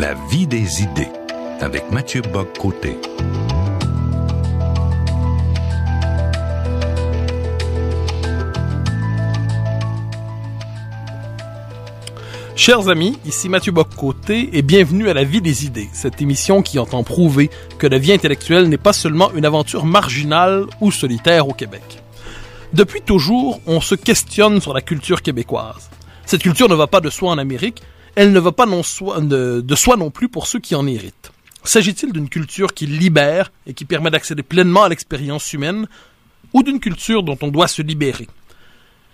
La vie des idées avec Mathieu Bock-Côté. Chers amis, ici Mathieu Bock-Côté et bienvenue à La Vie des idées, cette émission qui entend prouver que la vie intellectuelle n'est pas seulement une aventure marginale ou solitaire au Québec. Depuis toujours, on se questionne sur la culture québécoise. Cette culture ne va pas de soi en Amérique, elle ne va pas non de, soi non plus pour ceux qui en héritent. S'agit-il d'une culture qui libère et qui permet d'accéder pleinement à l'expérience humaine, ou d'une culture dont on doit se libérer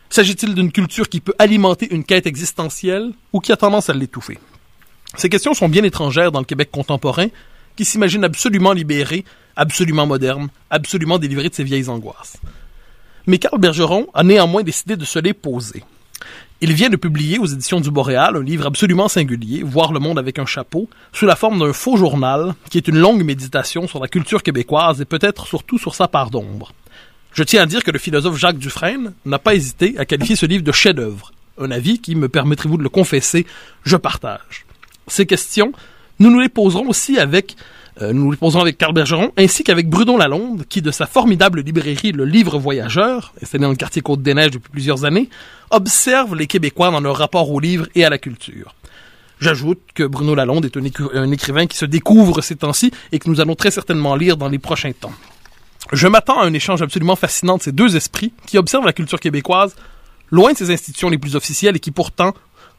S'agit-il d'une culture qui peut alimenter une quête existentielle ou qui a tendance à l'étouffer Ces questions sont bien étrangères dans le Québec contemporain, qui s'imagine absolument libéré, absolument moderne, absolument délivré de ses vieilles angoisses. Mais Carl Bergeron a néanmoins décidé de se les poser. Il vient de publier aux éditions du Boréal un livre absolument singulier, Voir le monde avec un chapeau, sous la forme d'un faux journal, qui est une longue méditation sur la culture québécoise et peut-être surtout sur sa part d'ombre. Je tiens à dire que le philosophe Jacques Dufresne n'a pas hésité à qualifier ce livre de chef-d'œuvre, un avis qui, me permettrez-vous de le confesser, je partage. Ces questions, nous nous les poserons aussi avec euh, nous nous posons avec Carl Bergeron, ainsi qu'avec Bruno Lalonde, qui de sa formidable librairie Le Livre Voyageur, installée dans le quartier Côte-des-Neiges depuis plusieurs années, observe les Québécois dans leur rapport au livre et à la culture. J'ajoute que Bruno Lalonde est un, un écrivain qui se découvre ces temps-ci et que nous allons très certainement lire dans les prochains temps. Je m'attends à un échange absolument fascinant de ces deux esprits qui observent la culture québécoise loin de ses institutions les plus officielles et qui pourtant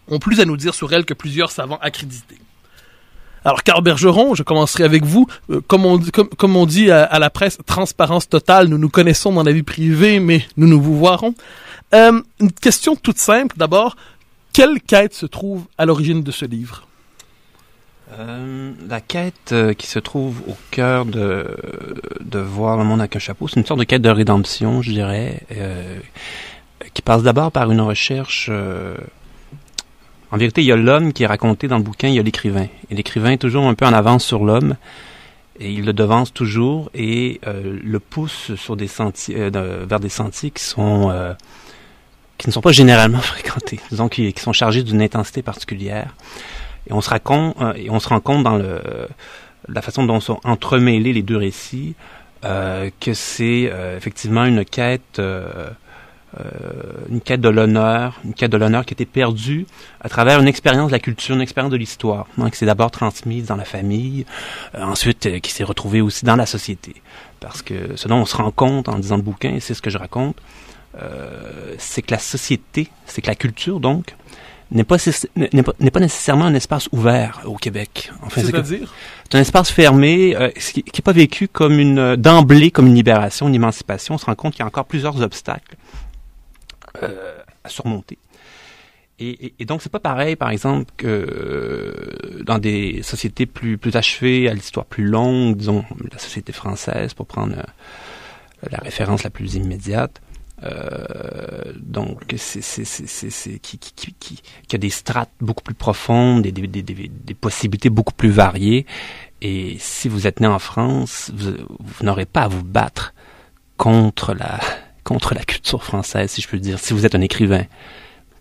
ont plus à nous dire sur elle que plusieurs savants accrédités. Alors, Carl Bergeron, je commencerai avec vous. Euh, comme, on, dit à, la presse, transparence totale, nous nous connaissons dans la vie privée, mais nous nous vous voirons. Euh, une question toute simple, d'abord, quelle quête se trouve à l'origine de ce livre euh, la quête qui se trouve au cœur de, voir le monde avec un chapeau, c'est une sorte de quête de rédemption, je dirais, qui passe d'abord par une recherche en vérité, il y a l'homme qui est raconté dans le bouquin, il y a l'écrivain. Et l'écrivain est toujours un peu en avance sur l'homme, et il le devance toujours et euh, le pousse sur des sentiers, euh, vers des sentiers qui sont euh, qui ne sont pas généralement fréquentés, disons qui, qui sont chargés d'une intensité particulière. Et on se on se rend compte dans le la façon dont sont entremêlés les deux récits que c'est effectivement une quête euh, une quête de l'honneur, une quête de l'honneur qui était perdue à travers une expérience de la culture, une expérience de l'histoire, donc hein, qui s'est d'abord transmise dans la famille, euh, ensuite euh, qui s'est retrouvée aussi dans la société. Parce que ce dont on se rend compte en disant le bouquin, et c'est ce que je raconte, c'est que la société, c'est que la culture, donc, n'est pas, nécessairement un espace ouvert au Québec. C'est-à-dire? C'est un espace fermé qui n'est pas vécu comme une d'emblée comme une libération, une émancipation. On se rend compte qu'il y a encore plusieurs obstacles euh, à surmonter. Et, et, et donc c'est pas pareil, par exemple, que euh, dans des sociétés plus plus achevées, à l'histoire plus longue, disons la société française, pour prendre euh, la référence la plus immédiate. donc, c'est qui, a des strates beaucoup plus profondes, des, des, possibilités beaucoup plus variées. Et si vous êtes né en France, vous n'aurez pas à vous battre contre la, contre la culture française, si je peux dire, si vous êtes un écrivain.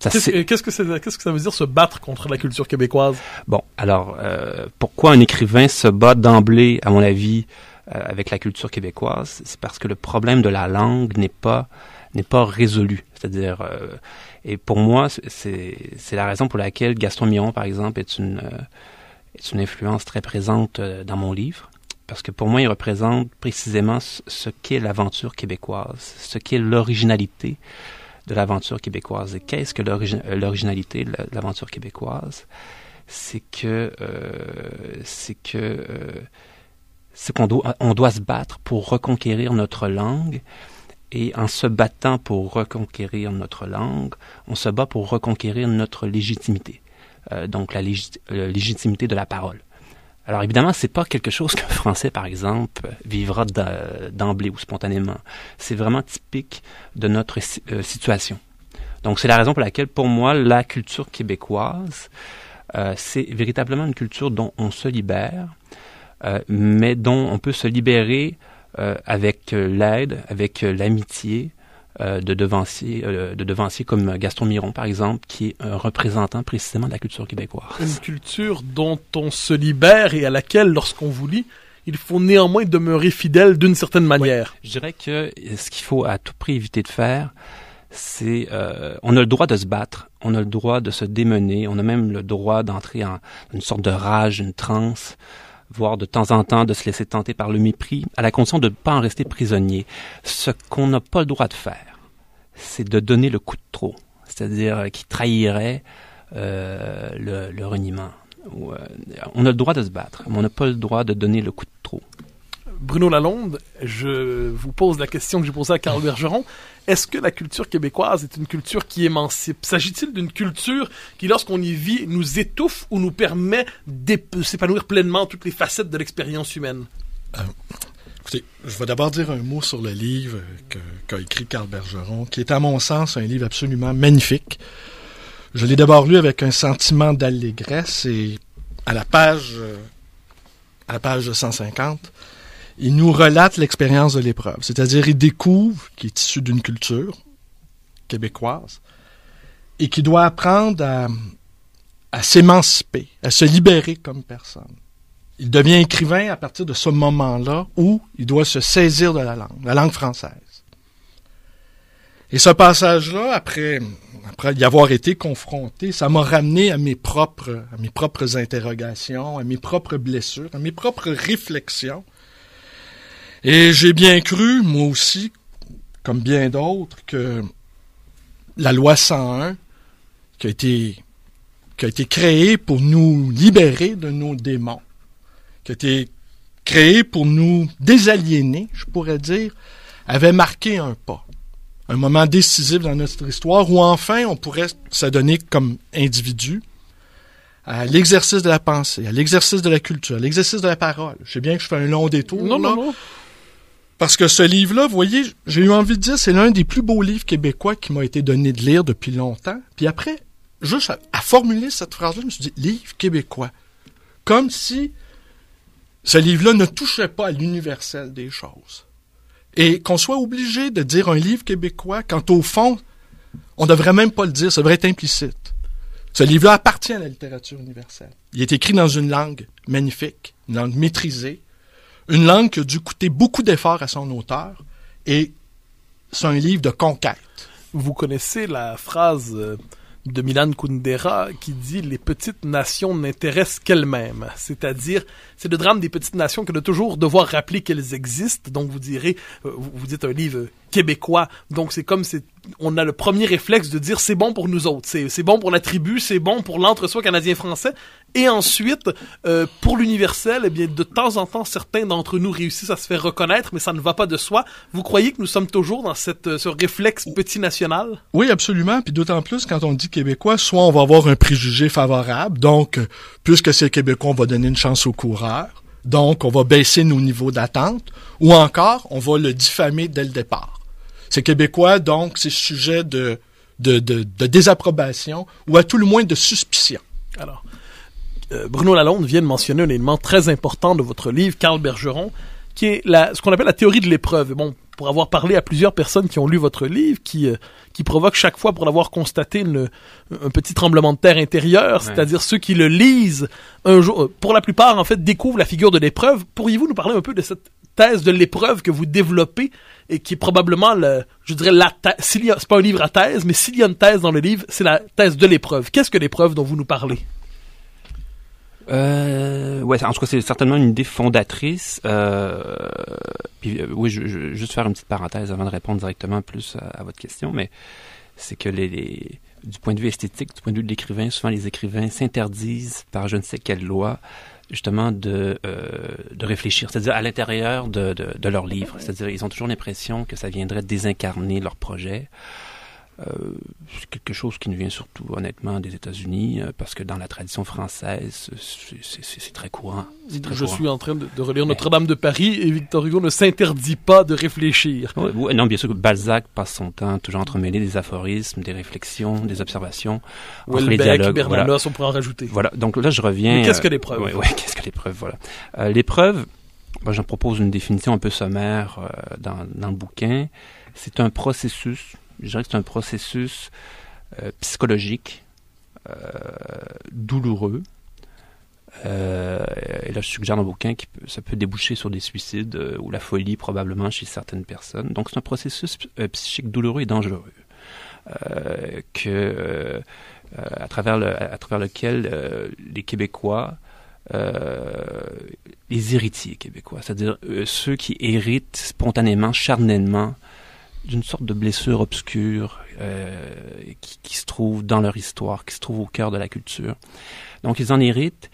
Qu'est-ce que, que ça veut dire se battre contre la culture québécoise? Bon, alors, euh, pourquoi un écrivain se bat d'emblée, à mon avis, euh, avec la culture québécoise? C'est parce que le problème de la langue n'est pas n'est pas résolu. C'est-à-dire, euh, et pour moi, c'est la raison pour laquelle Gaston Miron, par exemple, est une, est une influence très présente dans mon livre parce que pour moi, il représente précisément ce qu'est l'aventure québécoise, ce qu'est l'originalité de l'aventure québécoise. Et qu'est-ce que euh, l'originalité de l'aventure québécoise C'est que euh, c'est que euh, c'est qu'on doit on doit se battre pour reconquérir notre langue. Et en se battant pour reconquérir notre langue, on se bat pour reconquérir notre légitimité. Euh, donc la légitimité de la parole. Alors évidemment, c'est pas quelque chose qu'un Français, par exemple, vivra d'emblée ou spontanément. C'est vraiment typique de notre euh, situation. Donc c'est la raison pour laquelle, pour moi, la culture québécoise, euh, c'est véritablement une culture dont on se libère, euh, mais dont on peut se libérer avec l'aide, avec l'amitié, euh, de devanciers euh, de comme Gaston Miron par exemple qui est un représentant précisément de la culture québécoise. Une culture dont on se libère et à laquelle lorsqu'on vous lit il faut néanmoins demeurer fidèle d'une certaine manière. je dirais que ce qu'il faut à tout prix éviter de faire, c'est euh, on a le droit de se battre, on a le droit de se démener, on a même le droit d'entrer en une sorte de rage, une transe voire de temps en temps de se laisser tenter par le mépris, à la conscience de ne pas en rester prisonnier. Ce qu'on n'a pas le droit de faire, c'est de donner le coup de trop, c'est-à-dire qui trahirait euh, le, le, reniement. Euh, on a le droit de se battre, mais on n'a pas le droit de donner le coup de trop. Bruno Lalonde, je vous pose la question que j'ai posée à Carl Bergeron. Est-ce que la culture québécoise est une culture qui émancipe S'agit-il d'une culture qui, lorsqu'on y vit, nous étouffe ou nous permet de s'épanouir pleinement toutes les facettes de l'expérience humaine euh, Écoutez, je vais d'abord dire un mot sur le livre qu'a écrit Carl Bergeron, qui est à mon sens un livre absolument magnifique. Je l'ai d'abord lu avec un sentiment d'allégresse et à la page, euh, à la page 150, il nous relate l'expérience de l'épreuve. C'est-à-dire, il découvre qu'il est issu d'une culture québécoise et qu'il doit apprendre à, s'émanciper, à se libérer comme personne. Il devient écrivain à partir de ce moment-là où il doit se saisir de la langue, la langue française. Et ce passage-là, après, après y avoir été confronté, ça m'a ramené à mes propres, à mes propres interrogations, à mes propres blessures, à mes propres réflexions et j'ai bien cru, moi aussi, comme bien d'autres, que la loi 101, qui a été, qui a été créée pour nous libérer de nos démons, qui a été créée pour nous désaliéner, je pourrais dire, avait marqué un pas, un moment décisif dans notre histoire où enfin on pourrait s'adonner comme individu à l'exercice de la pensée, à l'exercice de la culture, à l'exercice de la parole. Je sais bien que je fais un long détour. Non, non, non. Parce que ce livre-là, vous voyez, j'ai eu envie de dire, c'est l'un des plus beaux livres québécois qui m'a été donné de lire depuis longtemps. Puis après, juste à, formuler cette phrase-là, je me suis dit, livre québécois. Comme si ce livre-là ne touchait pas à l'universel des choses. Et qu'on soit obligé de dire un livre québécois quand au fond, on ne devrait même pas le dire, ça devrait être implicite. Ce livre-là appartient à la littérature universelle. Il est écrit dans une langue magnifique, une langue maîtrisée, une langue qui a dû coûter beaucoup d'efforts à son auteur et c'est un livre de conquête. Vous connaissez la phrase euh, de Milan Kundera qui dit les petites nations n'intéressent qu'elles-mêmes. C'est-à-dire, c'est le drame des petites nations que de toujours devoir rappeler qu'elles existent. Donc vous direz, euh, vous dites un livre québécois. Donc c'est comme c'est on a le premier réflexe de dire c'est bon pour nous autres, c'est bon pour la tribu, c'est bon pour l'entre-soi canadien-français. Et ensuite, euh, pour l'universel, eh bien, de temps en temps, certains d'entre nous réussissent à se faire reconnaître, mais ça ne va pas de soi. Vous croyez que nous sommes toujours dans cette, euh, ce réflexe petit national? Oui, absolument. Puis d'autant plus quand on dit québécois, soit on va avoir un préjugé favorable. Donc, puisque c'est québécois, on va donner une chance aux coureurs. Donc, on va baisser nos niveaux d'attente. Ou encore, on va le diffamer dès le départ. C'est québécois, donc c'est sujet de, de, désapprobation ou à tout le moins de suspicion. Alors, euh, Bruno Lalonde vient de mentionner un élément très important de votre livre, Carl Bergeron, qui est la, ce qu'on appelle la théorie de l'épreuve. Bon, pour avoir parlé à plusieurs personnes qui ont lu votre livre, qui, euh, qui provoquent chaque fois, pour l'avoir constaté, un petit tremblement de terre intérieur, c'est-à-dire ceux qui le lisent, un jour, euh, pour la plupart, en fait, découvrent la figure de l'épreuve. Pourriez-vous nous parler un peu de cette thèse de l'épreuve que vous développez et qui est probablement le, je dirais la thèse, c'est pas un livre à thèse, mais s'il y a une thèse dans le livre, c'est la thèse de l'épreuve. Qu'est-ce que l'épreuve dont vous nous parlez? Euh, ouais, en tout cas, c'est certainement une idée fondatrice. Euh, puis, euh, oui, je, juste faire une petite parenthèse avant de répondre directement plus à, votre question, mais c'est que du point de vue esthétique, du point de vue de l'écrivain, souvent les écrivains s'interdisent par je ne sais quelle loi justement de, euh, de réfléchir, c'est-à-dire à, l'intérieur de, de, de, leur livre. C'est-à-dire ils ont toujours l'impression que ça viendrait désincarner leur projet. Euh, c'est quelque chose qui nous vient surtout honnêtement des États-Unis, euh, parce que dans la tradition française, c'est très courant. Je suis en train de, relire Notre-Dame de Paris et Victor Hugo ne s'interdit pas de réfléchir. non, bien sûr que Balzac passe son temps toujours entremêlé des aphorismes, des réflexions, des observations, entre les dialogues. on pourrait en rajouter. Voilà, donc là je reviens... qu'est-ce que l'épreuve euh, qu'est-ce que l'épreuve, voilà. l'épreuve, j'en propose une définition un peu sommaire dans le bouquin, c'est un processus je dirais que c'est un processus euh, psychologique euh, douloureux. Euh, et là, je suggère dans le bouquin que ça peut déboucher sur des suicides ou la folie probablement chez certaines personnes. Donc, c'est un processus psychique douloureux et dangereux que à travers à travers lequel les Québécois les héritiers québécois, c'est-à-dire ceux qui héritent spontanément, charnellement d'une sorte de blessure obscure euh, qui, se trouve dans leur histoire, qui se trouve au cœur de la culture. Donc ils en héritent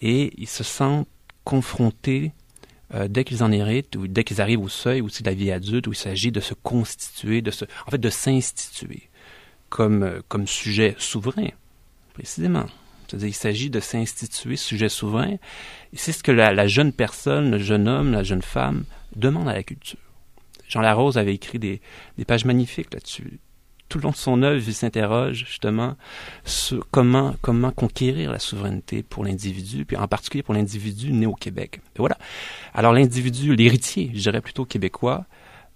et ils se sentent confrontés euh, dès qu'ils en héritent ou dès qu'ils arrivent au seuil aussi de la vie adulte où il s'agit de se constituer, de se, en fait de s'instituer comme, euh, comme sujet souverain, précisément. C'est-à-dire, il s'agit de s'instituer sujet souverain. Et c'est ce que la, la jeune personne, le jeune homme, la jeune femme demande à la culture. Jean Larose avait écrit des, pages magnifiques là-dessus. Tout le long de son œuvre, il s'interroge justement sur comment, conquérir la souveraineté pour l'individu, puis en particulier pour l'individu né au Québec. Et voilà. Alors l'individu, l'héritier, je dirais plutôt québécois,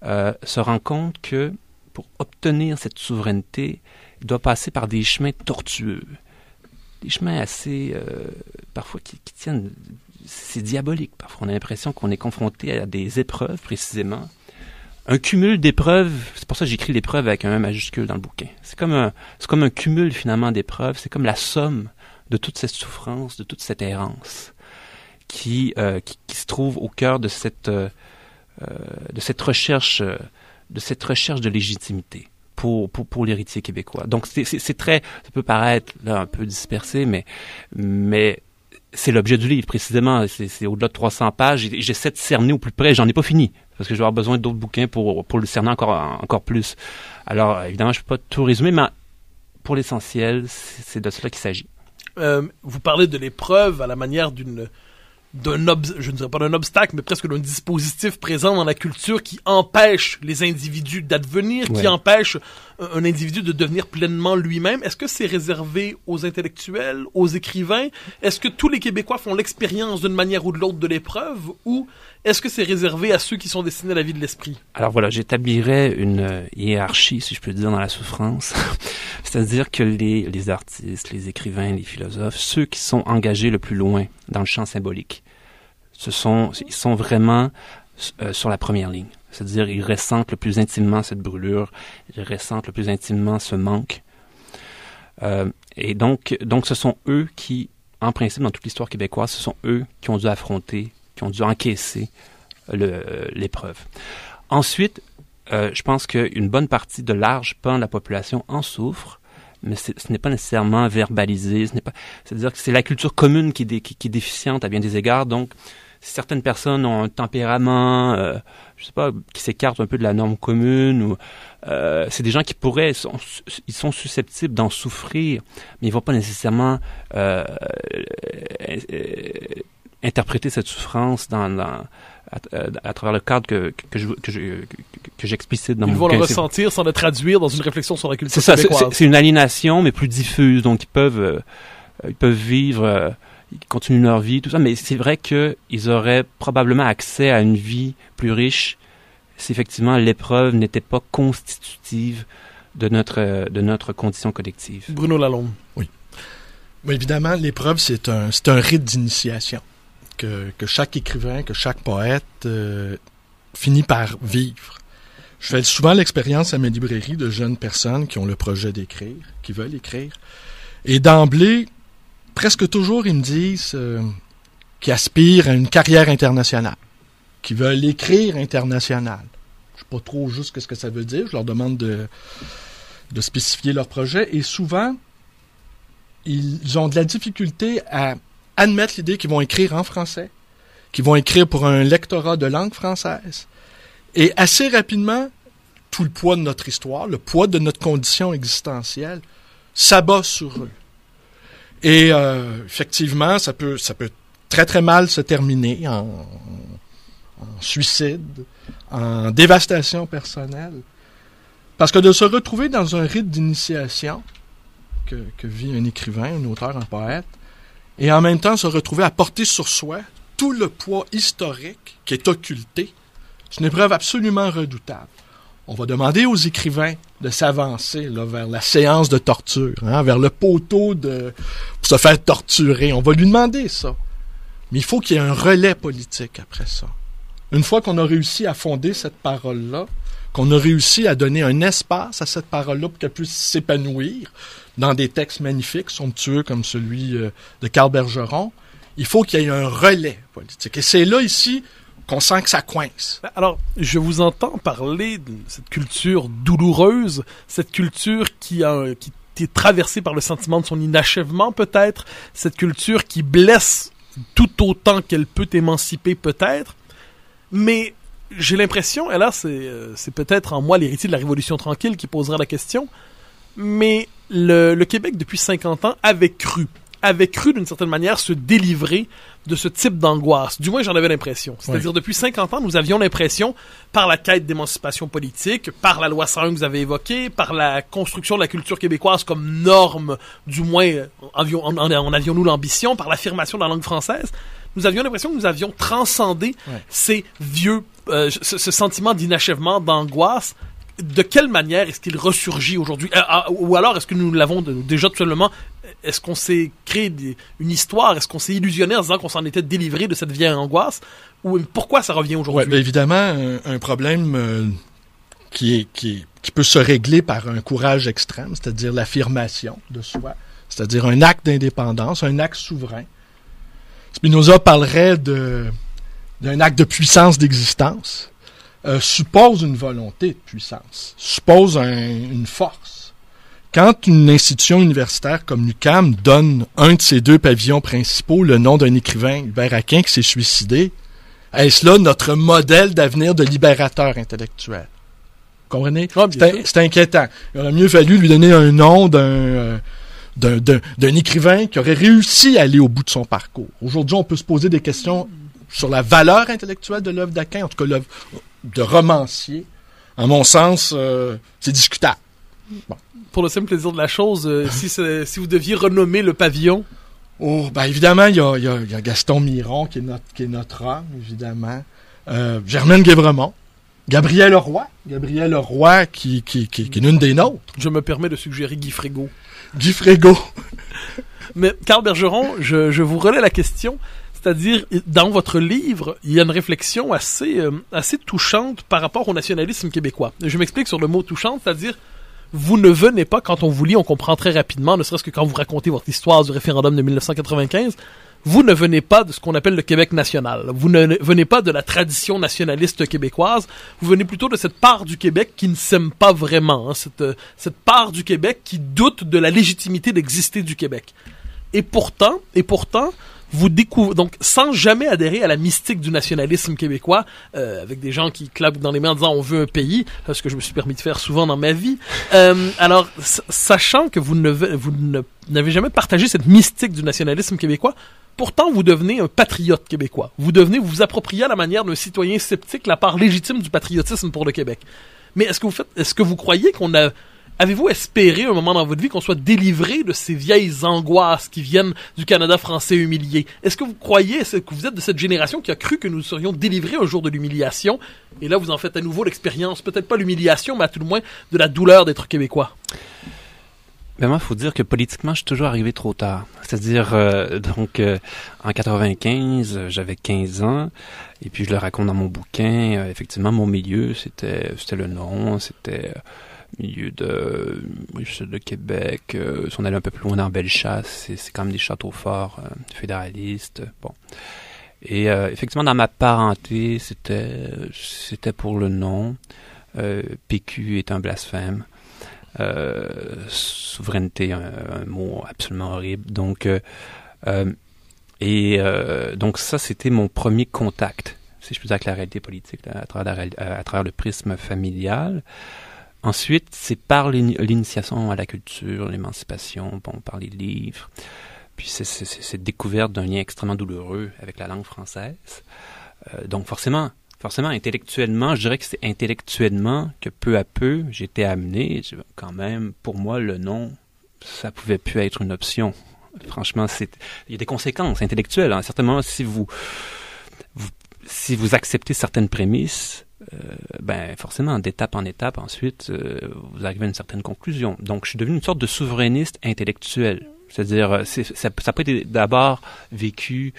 euh, se rend compte que pour obtenir cette souveraineté, il doit passer par des chemins tortueux, des chemins assez, euh, parfois, qui, qui tiennent c'est diabolique. Parfois, on a l'impression qu'on est confronté à des épreuves, précisément, un cumul d'épreuves. C'est pour ça que j'écris l'épreuve avec un M e majuscule dans le bouquin. C'est comme un, c'est comme un cumul finalement d'épreuves. C'est comme la somme de toute cette souffrance, de toute cette errance qui, euh, qui, se trouve au cœur de cette, euh, euh, de cette recherche, de cette recherche de légitimité pour, pour, l'héritier québécois. Donc c'est, très, ça peut paraître un peu dispersé, mais, mais c'est l'objet du livre, précisément. C'est au-delà de 300 pages. J'essaie de cerner au plus près. J'en ai pas fini parce que je vais avoir besoin d'autres bouquins pour, pour le cerner encore, encore plus. Alors, évidemment, je peux pas tout résumer, mais pour l'essentiel, c'est de cela qu'il s'agit. Euh, vous parlez de l'épreuve à la manière d'une d'un je ne dirais pas d'un obstacle, mais presque d'un dispositif présent dans la culture qui empêche les individus d'advenir, qui empêche un individu de devenir pleinement lui-même. Est-ce que c'est réservé aux intellectuels, aux écrivains Est-ce que tous les Québécois font l'expérience d'une manière ou de l'autre de l'épreuve Ou est-ce que c'est réservé à ceux qui sont destinés à la vie de l'esprit Alors voilà, j'établirais une euh, hiérarchie, si je peux dire, dans la souffrance. C'est-à-dire que les, artistes, les écrivains, les philosophes, ceux qui sont engagés le plus loin dans le champ symbolique, ils sont vraiment euh, sur la première ligne. C'est-à-dire, ils ressentent le plus intimement cette brûlure, ils ressentent le plus intimement ce manque. Euh, et donc, donc, ce sont eux qui, en principe, dans toute l'histoire québécoise, ce sont eux qui ont dû affronter, qui ont dû encaisser euh, l'épreuve. Ensuite, euh, je pense qu'une bonne partie de large part de la population en souffre, mais ce n'est pas nécessairement verbalisé. c'est-à-dire que c'est la culture commune qui, qui, est déficiente à bien des égards. Donc, certaines personnes ont un tempérament, euh, je sais pas, qui s'écarte un peu de la norme commune, ou euh, c'est des gens qui pourraient, ils sont susceptibles d'en souffrir, mais ils vont pas nécessairement euh, interpréter cette souffrance dans, dans euh, à, travers le cadre que, je, que, j'explicite dans ils mon Ils vont le ressentir sans le traduire dans une réflexion sur la culture c'est Ça, c'est, une aliénation, mais plus diffuse. Donc, ils peuvent, euh, ils peuvent vivre, euh, ils continuent leur vie, tout ça. Mais c'est vrai qu'ils auraient probablement accès à une vie plus riche si effectivement l'épreuve n'était pas constitutive de notre, de notre condition collective. Bruno Lalonde. Oui. évidemment, l'épreuve, c'est un, c'est un rite d'initiation que, chaque écrivain, que chaque poète euh, finit par vivre. Je fais souvent l'expérience à mes librairies de jeunes personnes qui ont le projet d'écrire, qui veulent écrire. Et d'emblée, presque toujours, ils me disent euh, qu'ils aspirent à une carrière internationale, qu'ils veulent écrire international. Je ne sais pas trop juste ce que ça veut dire. Je leur demande de spécifier leur projet. Et souvent, ils ont de la difficulté à admettre l'idée qu'ils vont écrire en français, qu'ils vont écrire pour un lectorat de langue française. Et assez rapidement, tout le poids de notre histoire, le poids de notre condition existentielle, s'abat sur eux. Et euh, effectivement, ça peut, ça peut très très mal se terminer en, suicide, en dévastation personnelle. Parce que de se retrouver dans un rite d'initiation que, que, vit un écrivain, un auteur, un poète, et en même temps se retrouver à porter sur soi tout le poids historique qui est occulté, c'est une épreuve absolument redoutable. On va demander aux écrivains de s'avancer vers la séance de torture, hein, vers le poteau de, se faire torturer. On va lui demander ça. Mais il faut qu'il y ait un relais politique après ça. Une fois qu'on a réussi à fonder cette parole-là, qu'on a réussi à donner un espace à cette parole-là pour qu'elle puisse s'épanouir, dans des textes magnifiques, somptueux comme celui euh, de Carl Bergeron, il faut qu'il y ait un relais politique. Et c'est là ici qu'on sent que ça coince. Ben, alors, je vous entends parler de cette culture douloureuse, cette culture qui, a, qui est traversée par le sentiment de son inachèvement peut-être, cette culture qui blesse tout autant qu'elle peut émanciper peut-être, mais j'ai l'impression, et là c'est euh, peut-être en moi l'héritier de la Révolution tranquille qui posera la question, mais le, Québec, depuis 50 ans, avait cru avait cru d'une certaine manière se délivrer de ce type d'angoisse. Du moins, j'en avais l'impression. C'est-à-dire, depuis 50 ans, nous avions l'impression, par la quête d'émancipation politique, par la loi 101 que vous avez évoquée, par la construction de la culture québécoise comme norme, du moins, euh, en, avions-nous l'ambition, par l'affirmation de la langue française, nous avions l'impression que nous avions transcendé ces vieux, euh, ce sentiment d'inachèvement, d'angoisse, de quelle manière est-ce qu'il ressurgit aujourd'hui euh, euh, Ou alors est-ce que nous l'avons déjà tout simplement Est-ce qu'on s'est créé une histoire Est-ce qu'on s'est illusionné en disant qu'on s'en était délivré de cette vieille angoisse Ou euh, pourquoi ça revient aujourd'hui ben, Évidemment, un, problème qui, peut se régler par un courage extrême, c'est-à-dire l'affirmation de soi, c'est-à-dire un acte d'indépendance, un acte souverain. Spinoza parlerait d'un acte de puissance d'existence euh, suppose une volonté de puissance, suppose une force. Quand une institution universitaire comme l'UCAM donne un de ses deux pavillons principaux le nom d'un écrivain, Hubert Aquin, qui s'est suicidé, est-ce là notre modèle d'avenir de libérateur intellectuel? Vous comprenez? Ah, c'est inquiétant. Il aurait mieux fallu lui donner un nom euh, d'un... d'un écrivain qui aurait réussi à aller au bout de son parcours. Aujourd'hui, on peut se poser des questions sur la valeur intellectuelle de l'œuvre d'Aquin, en tout cas de romancier, à mon sens, euh, c'est discutable. Pour le simple plaisir de la chose, euh, si, vous deviez renommer le pavillon. Oh, bah évidemment, il y a, Gaston Miron, qui est notre, qui est notre homme, évidemment. Euh, Germaine Guévremont. Gabriel Leroy. Gabriel Leroy, qui, qui, qui, est l'une des nôtres. Je me permets de suggérer Guy Frégo. Guy Frégo. Mais Carl Bergeron, je, je, vous relais la question. C'est-à-dire, dans votre livre, il y a une réflexion assez, euh, assez touchante par rapport au nationalisme québécois. Je m'explique sur le mot touchante, c'est-à-dire, vous ne venez pas, quand on vous lit, on comprend très rapidement, ne serait-ce que quand vous racontez votre histoire du référendum de 1995, vous ne venez pas de ce qu'on appelle le Québec national. Vous ne venez pas de la tradition nationaliste québécoise. Vous venez plutôt de cette part du Québec qui ne s'aime pas vraiment, hein, cette, euh, cette part du Québec qui doute de la légitimité d'exister du Québec. Et pourtant, et pourtant, vous découvrez donc sans jamais adhérer à la mystique du nationalisme québécois, euh, avec des gens qui claquent dans les mains en disant on veut un pays, ce que je me suis permis de faire souvent dans ma vie. Euh, alors, sachant que vous ne vous n'avez jamais partagé cette mystique du nationalisme québécois, pourtant vous devenez un patriote québécois. Vous devenez, vous vous appropriez à la manière d'un citoyen sceptique la part légitime du patriotisme pour le Québec. Mais est-ce que vous faites, est-ce que vous croyez qu'on a Avez-vous espéré un moment dans votre vie qu'on soit délivré de ces vieilles angoisses qui viennent du Canada français humilié? Est-ce que vous croyez, que vous êtes de cette génération qui a cru que nous serions délivrés un jour de l'humiliation? Et là, vous en faites à nouveau l'expérience, peut-être pas l'humiliation, mais à tout le moins de la douleur d'être québécois. Ben moi, faut dire que politiquement, je suis toujours arrivé trop tard. C'est-à-dire, euh, donc, euh, en 95, euh, j'avais 15 ans, et puis je le raconte dans mon bouquin. effectivement, mon milieu, c'était, c'était le nom, c'était milieu de, de Québec, euh, si on allait un peu plus loin dans Bellechasse, c'est quand même des châteaux forts euh, fédéralistes. Bon. Et euh, effectivement, dans ma parenté, c'était c'était pour le nom. Euh, PQ est un blasphème. souveraineté, un, mot absolument horrible. Donc, et donc ça, c'était mon premier contact, si je puis dire, avec la réalité politique, à travers le prisme familial. Ensuite, c'est par l'initiation à la culture, l'émancipation, bon, par les livres, puis c'est cette découverte d'un lien extrêmement douloureux avec la langue française. Euh, donc forcément, forcément, intellectuellement, je dirais que c'est intellectuellement que peu à peu, j'étais amené, quand même, pour moi, le nom, ça pouvait plus être une option. Franchement, il y a des conséquences intellectuelles. certain Certainement, si vous, vous, si vous acceptez certaines prémices, euh, ben forcément, d'étape en étape, ensuite, euh, vous arrivez à une certaine conclusion. Donc, je suis devenu une sorte de souverainiste intellectuel. C'est-à-dire, euh, ça, peut être d'abord vécu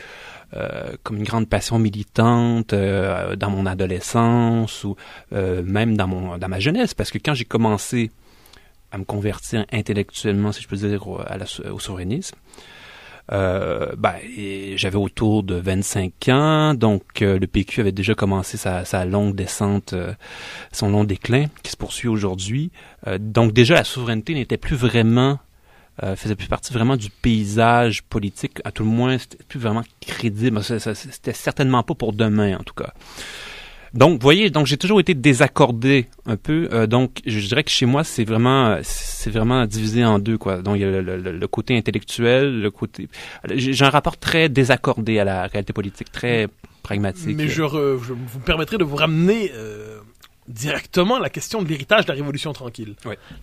comme une grande passion militante dans mon adolescence ou même dans, mon, dans ma jeunesse, parce que quand j'ai commencé à me convertir intellectuellement, si je peux dire, au souverainisme, euh, ben, j'avais autour de 25 ans, donc euh, le PQ avait déjà commencé sa, longue descente, euh, son long déclin qui se poursuit aujourd'hui. donc déjà la souveraineté n'était plus vraiment faisait plus partie vraiment du paysage politique, à tout le moins c'était plus vraiment crédible. C'était certainement pas pour demain en tout cas. Donc, vous voyez, donc j'ai toujours été désaccordé un peu. Euh, donc, je dirais que chez moi, c'est vraiment, c'est vraiment divisé en deux, quoi. Donc, il y a le, côté intellectuel, le côté. J'ai un rapport très désaccordé à la réalité politique, très pragmatique. Mais je, vous permettrai de vous ramener. directement euh, directement la question de l'héritage de la Révolution tranquille.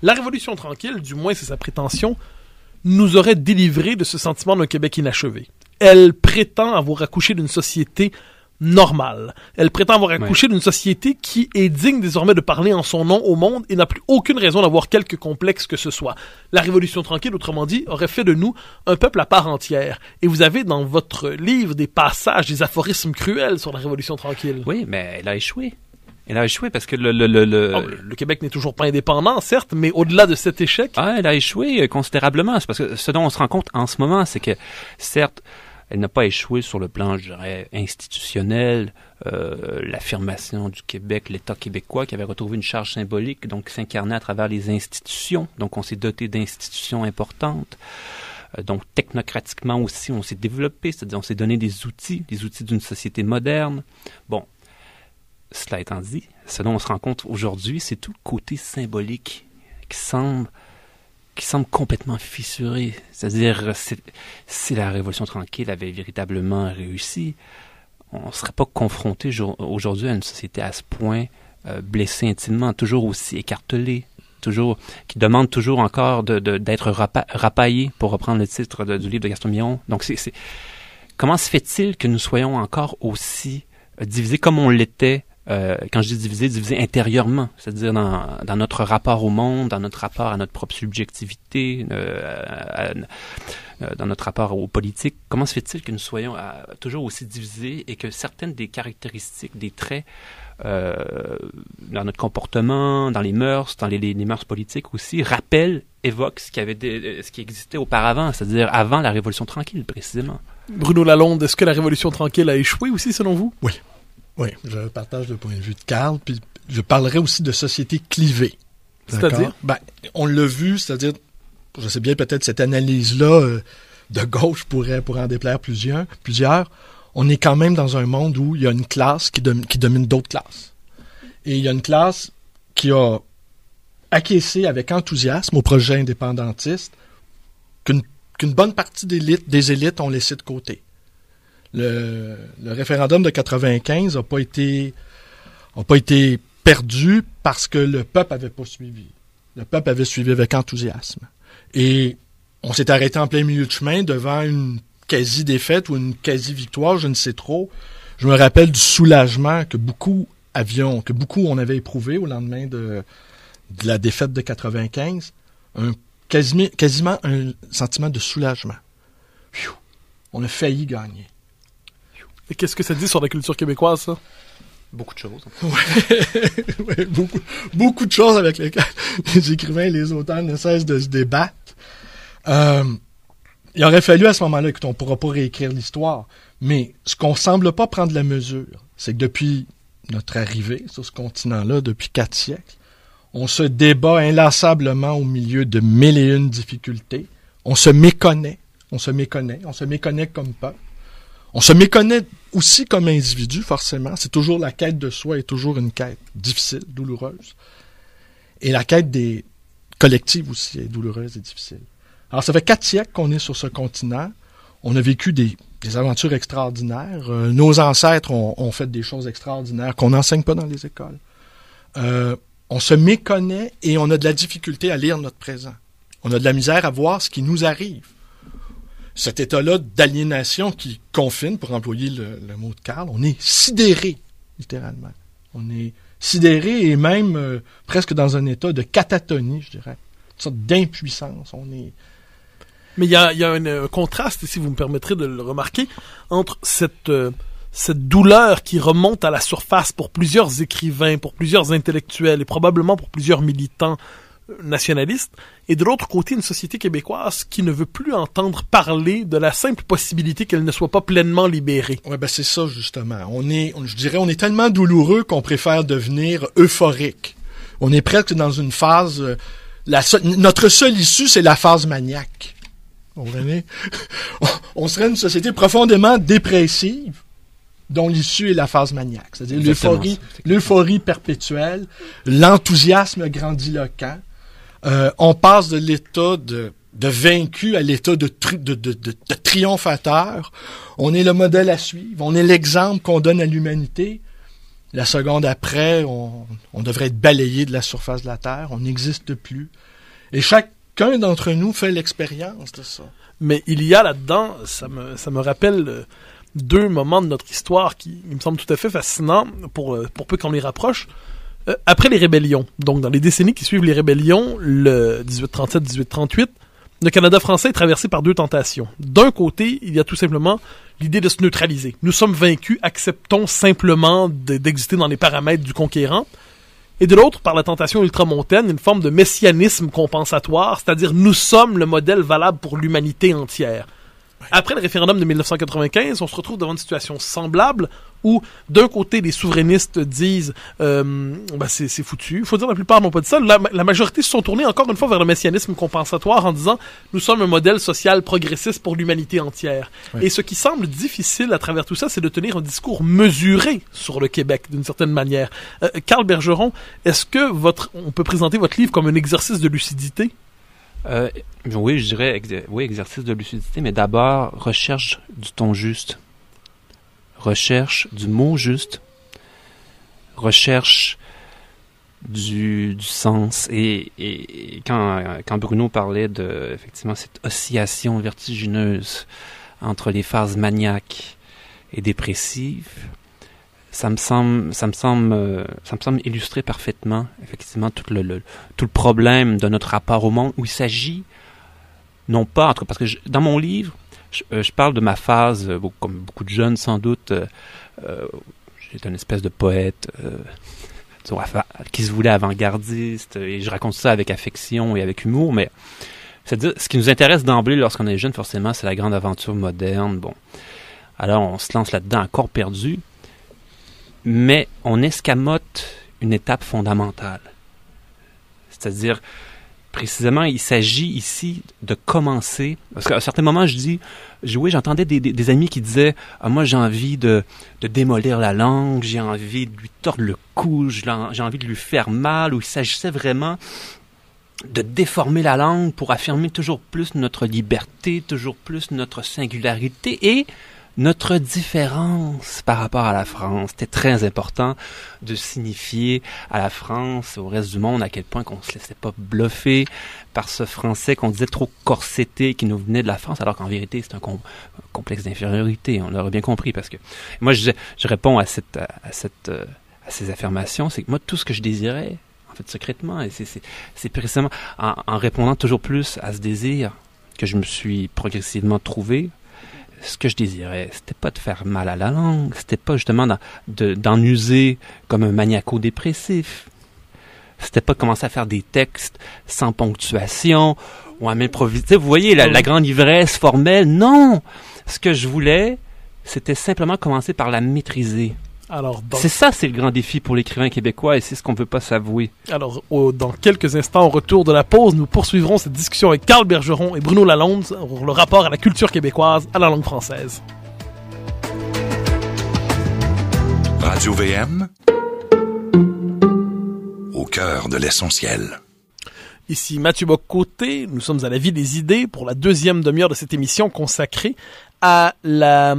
La Révolution tranquille, du moins c'est sa prétention, nous aurait délivré de ce sentiment d'un Québec inachevé. Elle prétend avoir accouché d'une société normale. Elle prétend avoir accouché d'une société qui est digne désormais de parler en son nom au monde et n'a plus aucune raison d'avoir quelque complexe que ce soit. La Révolution tranquille, autrement dit, aurait fait de nous un peuple à part entière. Et vous avez dans votre livre des passages, des aphorismes cruels sur la Révolution tranquille. Oui, mais elle a échoué. Elle a échoué parce que le... Le, oh, Québec n'est toujours pas indépendant, certes, mais au-delà de cet échec... Ah, elle a échoué considérablement. parce que ce dont on se rend compte en ce moment, c'est que, certes, elle n'a pas échoué sur le plan, je institutionnel, euh, l'affirmation du Québec, l'État québécois qui avait retrouvé une charge symbolique, donc s'incarnait à travers les institutions. Donc on s'est doté d'institutions importantes. Euh, donc technocratiquement aussi, on s'est développé, c'est-à-dire on s'est donné des outils, des outils d'une société moderne. Bon, cela étant dit, ce dont on se rend compte aujourd'hui, c'est tout le côté symbolique qui semble qui semble complètement fissuré. C'est-à-dire, si la Révolution tranquille avait véritablement réussi, on ne serait pas confronté aujourd'hui à une société à ce point euh, blessée intimement, toujours aussi écartelée, toujours qui demande toujours encore d'être de, rapaillée, pour reprendre le titre du livre de Gaston Miron. Donc, c'est comment se fait-il que nous soyons encore aussi euh, divisés comme on l'était euh, quand je dis divisé, divisé intérieurement, c'est-à-dire dans, notre rapport au monde, dans notre rapport à notre propre subjectivité, euh, euh, dans notre rapport aux politiques. Comment se fait-il que nous soyons toujours aussi divisés et que certaines des caractéristiques, des traits dans notre comportement, dans les mœurs, dans les, mœurs politiques aussi, rappellent, évoquent ce qui, avait ce qui existait auparavant, c'est-à-dire avant la Révolution tranquille précisément. Bruno Lalonde, est-ce que la Révolution tranquille a échoué aussi selon vous Oui. Oui, je partage le point de vue de Karl, puis je parlerai aussi de société clivée. C'est-à-dire? Ben, on l'a vu, c'est-à-dire, je sais bien peut-être cette analyse-là euh, de gauche pourrait, pour en déplaire plusieurs, plusieurs, on est quand même dans un monde où il y a une classe qui, domine d'autres classes. Et il y a une classe qui a acquiescé avec enthousiasme au projet indépendantiste qu'une bonne partie des élites, des élites ont laissé de côté. Le, référendum de 1995 n'a pas été n'a pas été perdu parce que le peuple n'avait pas suivi. Le peuple avait suivi avec enthousiasme. Et on s'est arrêté en plein milieu de chemin devant une quasi-défaite ou une quasi-victoire, je ne sais trop. Je me rappelle du soulagement que beaucoup avions, que beaucoup on avait éprouvé au lendemain de, la défaite de 1995. quasiment, un sentiment de soulagement. on a failli gagner qu'est-ce que ça dit sur la culture québécoise, ça? Beaucoup de choses. Ouais. beaucoup, de choses avec lesquelles les écrivains et les auteurs ne cessent de se débattre. Euh, il aurait fallu à ce moment-là, écoute, on ne pourra pas réécrire l'histoire, mais ce qu'on ne semble pas prendre la mesure, c'est que depuis notre arrivée sur ce continent-là, depuis quatre siècles, on se débat inlassablement au milieu de mille et une difficultés. On se méconnaît, on se méconnaît, on se méconnaît comme peuple. On se méconnaît aussi comme individu, forcément, c'est toujours la quête de soi est toujours une quête difficile, douloureuse. Et la quête des collectives aussi est douloureuse et difficile. Alors, ça fait quatre siècles qu'on est sur ce continent. On a vécu des, aventures extraordinaires. Euh, nos ancêtres ont, fait des choses extraordinaires qu'on n'enseigne pas dans les écoles. Euh, on se méconnaît et on a de la difficulté à lire notre présent. On a de la misère à voir ce qui nous arrive cet état-là d'aliénation qui confine, pour employer le, mot de Karl, on est sidéré, littéralement. On est sidéré et même euh, presque dans un état de catatonie, je dirais. Une sorte d'impuissance. On est. Mais il y a, un, euh, contraste, si vous me permettrez de le remarquer, entre cette. Euh, cette douleur qui remonte à la surface pour plusieurs écrivains, pour plusieurs intellectuels et probablement pour plusieurs militants nationaliste, et de l'autre côté une société québécoise qui ne veut plus entendre parler de la simple possibilité qu'elle ne soit pas pleinement libérée. Ouais, ben c'est ça justement. On est, je dirais, on est tellement douloureux qu'on préfère devenir euphorique. On est presque dans une phase. Euh, la notre seule issue, c'est la phase maniaque. on serait une société profondément dépressive dont l'issue est la phase maniaque, c'est-à-dire l'euphorie, l'euphorie perpétuelle, l'enthousiasme grandiloquent, euh, on passe de l'état de, vaincu à l'état de, de, triomphateur. On est le modèle à suivre, on est l'exemple qu'on donne à l'humanité. La seconde après, on, devrait être balayé de la surface de la Terre, on n'existe plus. Et chacun d'entre nous fait l'expérience de ça. Mais il y a là-dedans, ça me, rappelle euh, deux moments de notre histoire qui, me semblent tout à fait fascinants, pour, euh, pour peu qu'on les rapproche. Euh, après les rébellions, donc dans les décennies qui suivent les rébellions, le 1837-1838, le Canada français est traversé par deux tentations. D'un côté, il y a tout simplement l'idée de se neutraliser. Nous sommes vaincus, acceptons simplement d'exister dans les paramètres du conquérant. Et de l'autre, par la tentation ultramontaine, une forme de messianisme compensatoire, c'est-à-dire nous sommes le modèle valable pour l'humanité entière. Après le référendum de 1995, on se retrouve devant une situation semblable où, d'un côté, les souverainistes disent euh, ben, c'est, foutu. Il faut dire la plupart n'ont pas dit ça. La, majorité se sont tournés encore une fois vers le messianisme compensatoire en disant nous sommes un modèle social progressiste pour l'humanité entière. Et ce qui semble difficile à travers tout ça, c'est de tenir un discours mesuré sur le Québec d'une certaine manière. Euh, Carl Bergeron, est-ce que votre on peut présenter votre livre comme un exercice de lucidité euh, oui, je dirais oui, exercice de lucidité, mais d'abord recherche du ton juste, recherche du mot juste, recherche du, du sens. Et, et, et quand, quand, Bruno parlait de effectivement cette oscillation vertigineuse entre les phases maniaques et dépressives, ça me semble, ça euh, illustrer parfaitement, effectivement, tout le, problème de notre rapport au monde où il s'agit non pas, parce que dans mon livre, euh, je, parle de ma phase, euh, comme beaucoup de jeunes sans doute, j'étais une espèce de poète. qui se voulait avant-gardiste, et je raconte ça avec affection et avec humour, mais cest ce qui nous intéresse d'emblée lorsqu'on est jeune, forcément, c'est la grande aventure moderne. Bon, alors on se lance là-dedans encore perdu mais on escamote une étape fondamentale. C'est-à-dire, précisément, il s'agit ici de commencer. Parce qu'à un certain moment, je dis, oui, j'entendais des, amis qui disaient, ah, moi, j'ai envie de, de, démolir la langue, j'ai envie de lui tordre le cou, j'ai envie de lui faire mal, ou il s'agissait vraiment de déformer la langue pour affirmer toujours plus notre liberté, toujours plus notre singularité et notre différence par rapport à la France. C'était très important de signifier à la France, et au reste du monde, à quel point qu'on se laissait pas bluffer par ce français qu'on disait trop corseté qui nous venait de la France, alors qu'en vérité, c'est un, complexe d'infériorité. On l'aurait bien compris parce que moi, je, réponds à cette, à, cette, à ces affirmations. C'est que moi, tout ce que je désirais, en fait, secrètement, et c'est précisément en répondant toujours plus à ce désir que je me suis progressivement trouvé ce que je désirais, c'était pas de faire mal à la langue, c'était pas justement d'en, user comme un maniaco-dépressif. C'était pas commencer à faire des textes sans ponctuation ou à m'improviser. Vous voyez, la grande ivresse formelle. Non! Ce que je voulais, c'était simplement commencer par la maîtriser. Alors, C'est ça, c'est le grand défi pour l'écrivain québécois et c'est ce qu'on ne peut pas s'avouer. Alors, dans quelques instants, au retour de la pause, nous poursuivrons cette discussion avec Carl Bergeron et Bruno Lalonde sur le rapport à la culture québécoise, à la langue française. Radio VM, au cœur de l'essentiel. Ici Mathieu Bocoté, nous sommes à la vie des idées pour la deuxième demi-heure de cette émission consacrée à la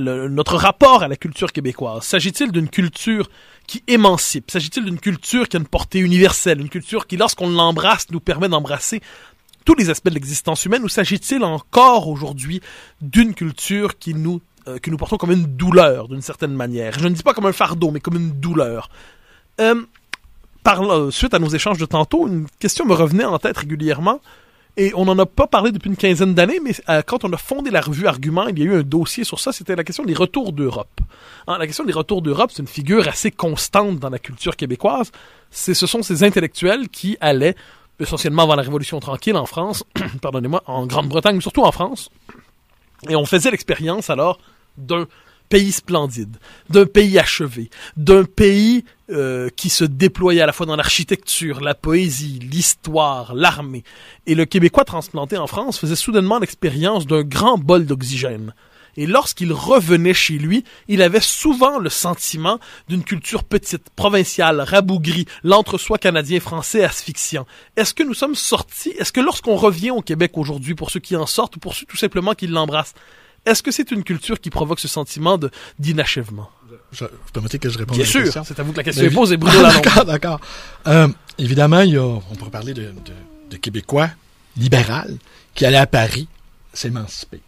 notre rapport à la culture québécoise. S'agit-il d'une culture qui émancipe? S'agit-il d'une culture qui a une portée universelle? Une culture qui, lorsqu'on l'embrasse, nous permet d'embrasser tous les aspects de l'existence humaine? Ou s'agit-il encore aujourd'hui d'une culture qui nous, euh, que nous portons comme une douleur, d'une certaine manière? Je ne dis pas comme un fardeau, mais comme une douleur. Euh, par, euh, suite à nos échanges de tantôt, une question me revenait en tête régulièrement. Et on n'en a pas parlé depuis une quinzaine d'années, mais euh, quand on a fondé la revue Argument, il y a eu un dossier sur ça, c'était la question des retours d'Europe. Hein, la question des retours d'Europe, c'est une figure assez constante dans la culture québécoise. C'est, ce sont ces intellectuels qui allaient, essentiellement avant la Révolution tranquille en France, pardonnez-moi, en Grande-Bretagne, mais surtout en France, et on faisait l'expérience alors d'un pays splendide, d'un pays achevé, d'un pays euh, qui se déployait à la fois dans l'architecture, la poésie, l'histoire, l'armée. Et le Québécois transplanté en France faisait soudainement l'expérience d'un grand bol d'oxygène. Et lorsqu'il revenait chez lui, il avait souvent le sentiment d'une culture petite, provinciale, rabougrie, l'entre-soi canadien français asphyxiant. Est-ce que nous sommes sortis Est-ce que lorsqu'on revient au Québec aujourd'hui, pour ceux qui en sortent, ou pour ceux tout simplement qui l'embrassent, est-ce que c'est une culture qui provoque ce sentiment d'inachèvement? Je, vous permettez que je réponde Bien sûr, c'est à vous que la question est posée, Bruno D'accord, d'accord. Euh, évidemment, il y a, on pourrait parler de, Québécois libéral qui allait à Paris s'émanciper.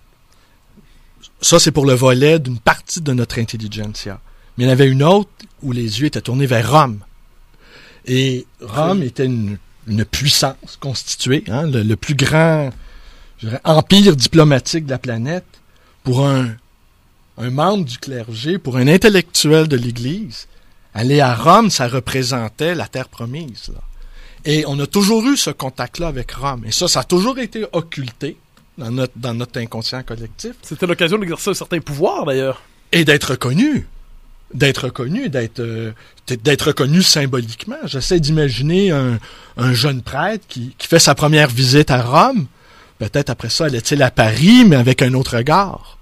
Ça, c'est pour le volet d'une partie de notre intelligentsia. Mais il y en avait une autre où les yeux étaient tournés vers Rome. Et Rome était une, puissance constituée, hein, le, plus grand empire diplomatique de la planète pour un, membre du clergé, pour un intellectuel de l'Église, aller à Rome, ça représentait la terre promise. Et on a toujours eu ce contact-là avec Rome. Et ça, ça a toujours été occulté dans notre, dans notre inconscient collectif. C'était l'occasion d'exercer un certain pouvoir, d'ailleurs. Et d'être connu. D'être connu, d'être euh, d'être reconnu symboliquement. J'essaie d'imaginer un, jeune prêtre qui fait sa première visite à Rome Peut-être après ça, allait-il à Paris, mais avec un autre regard.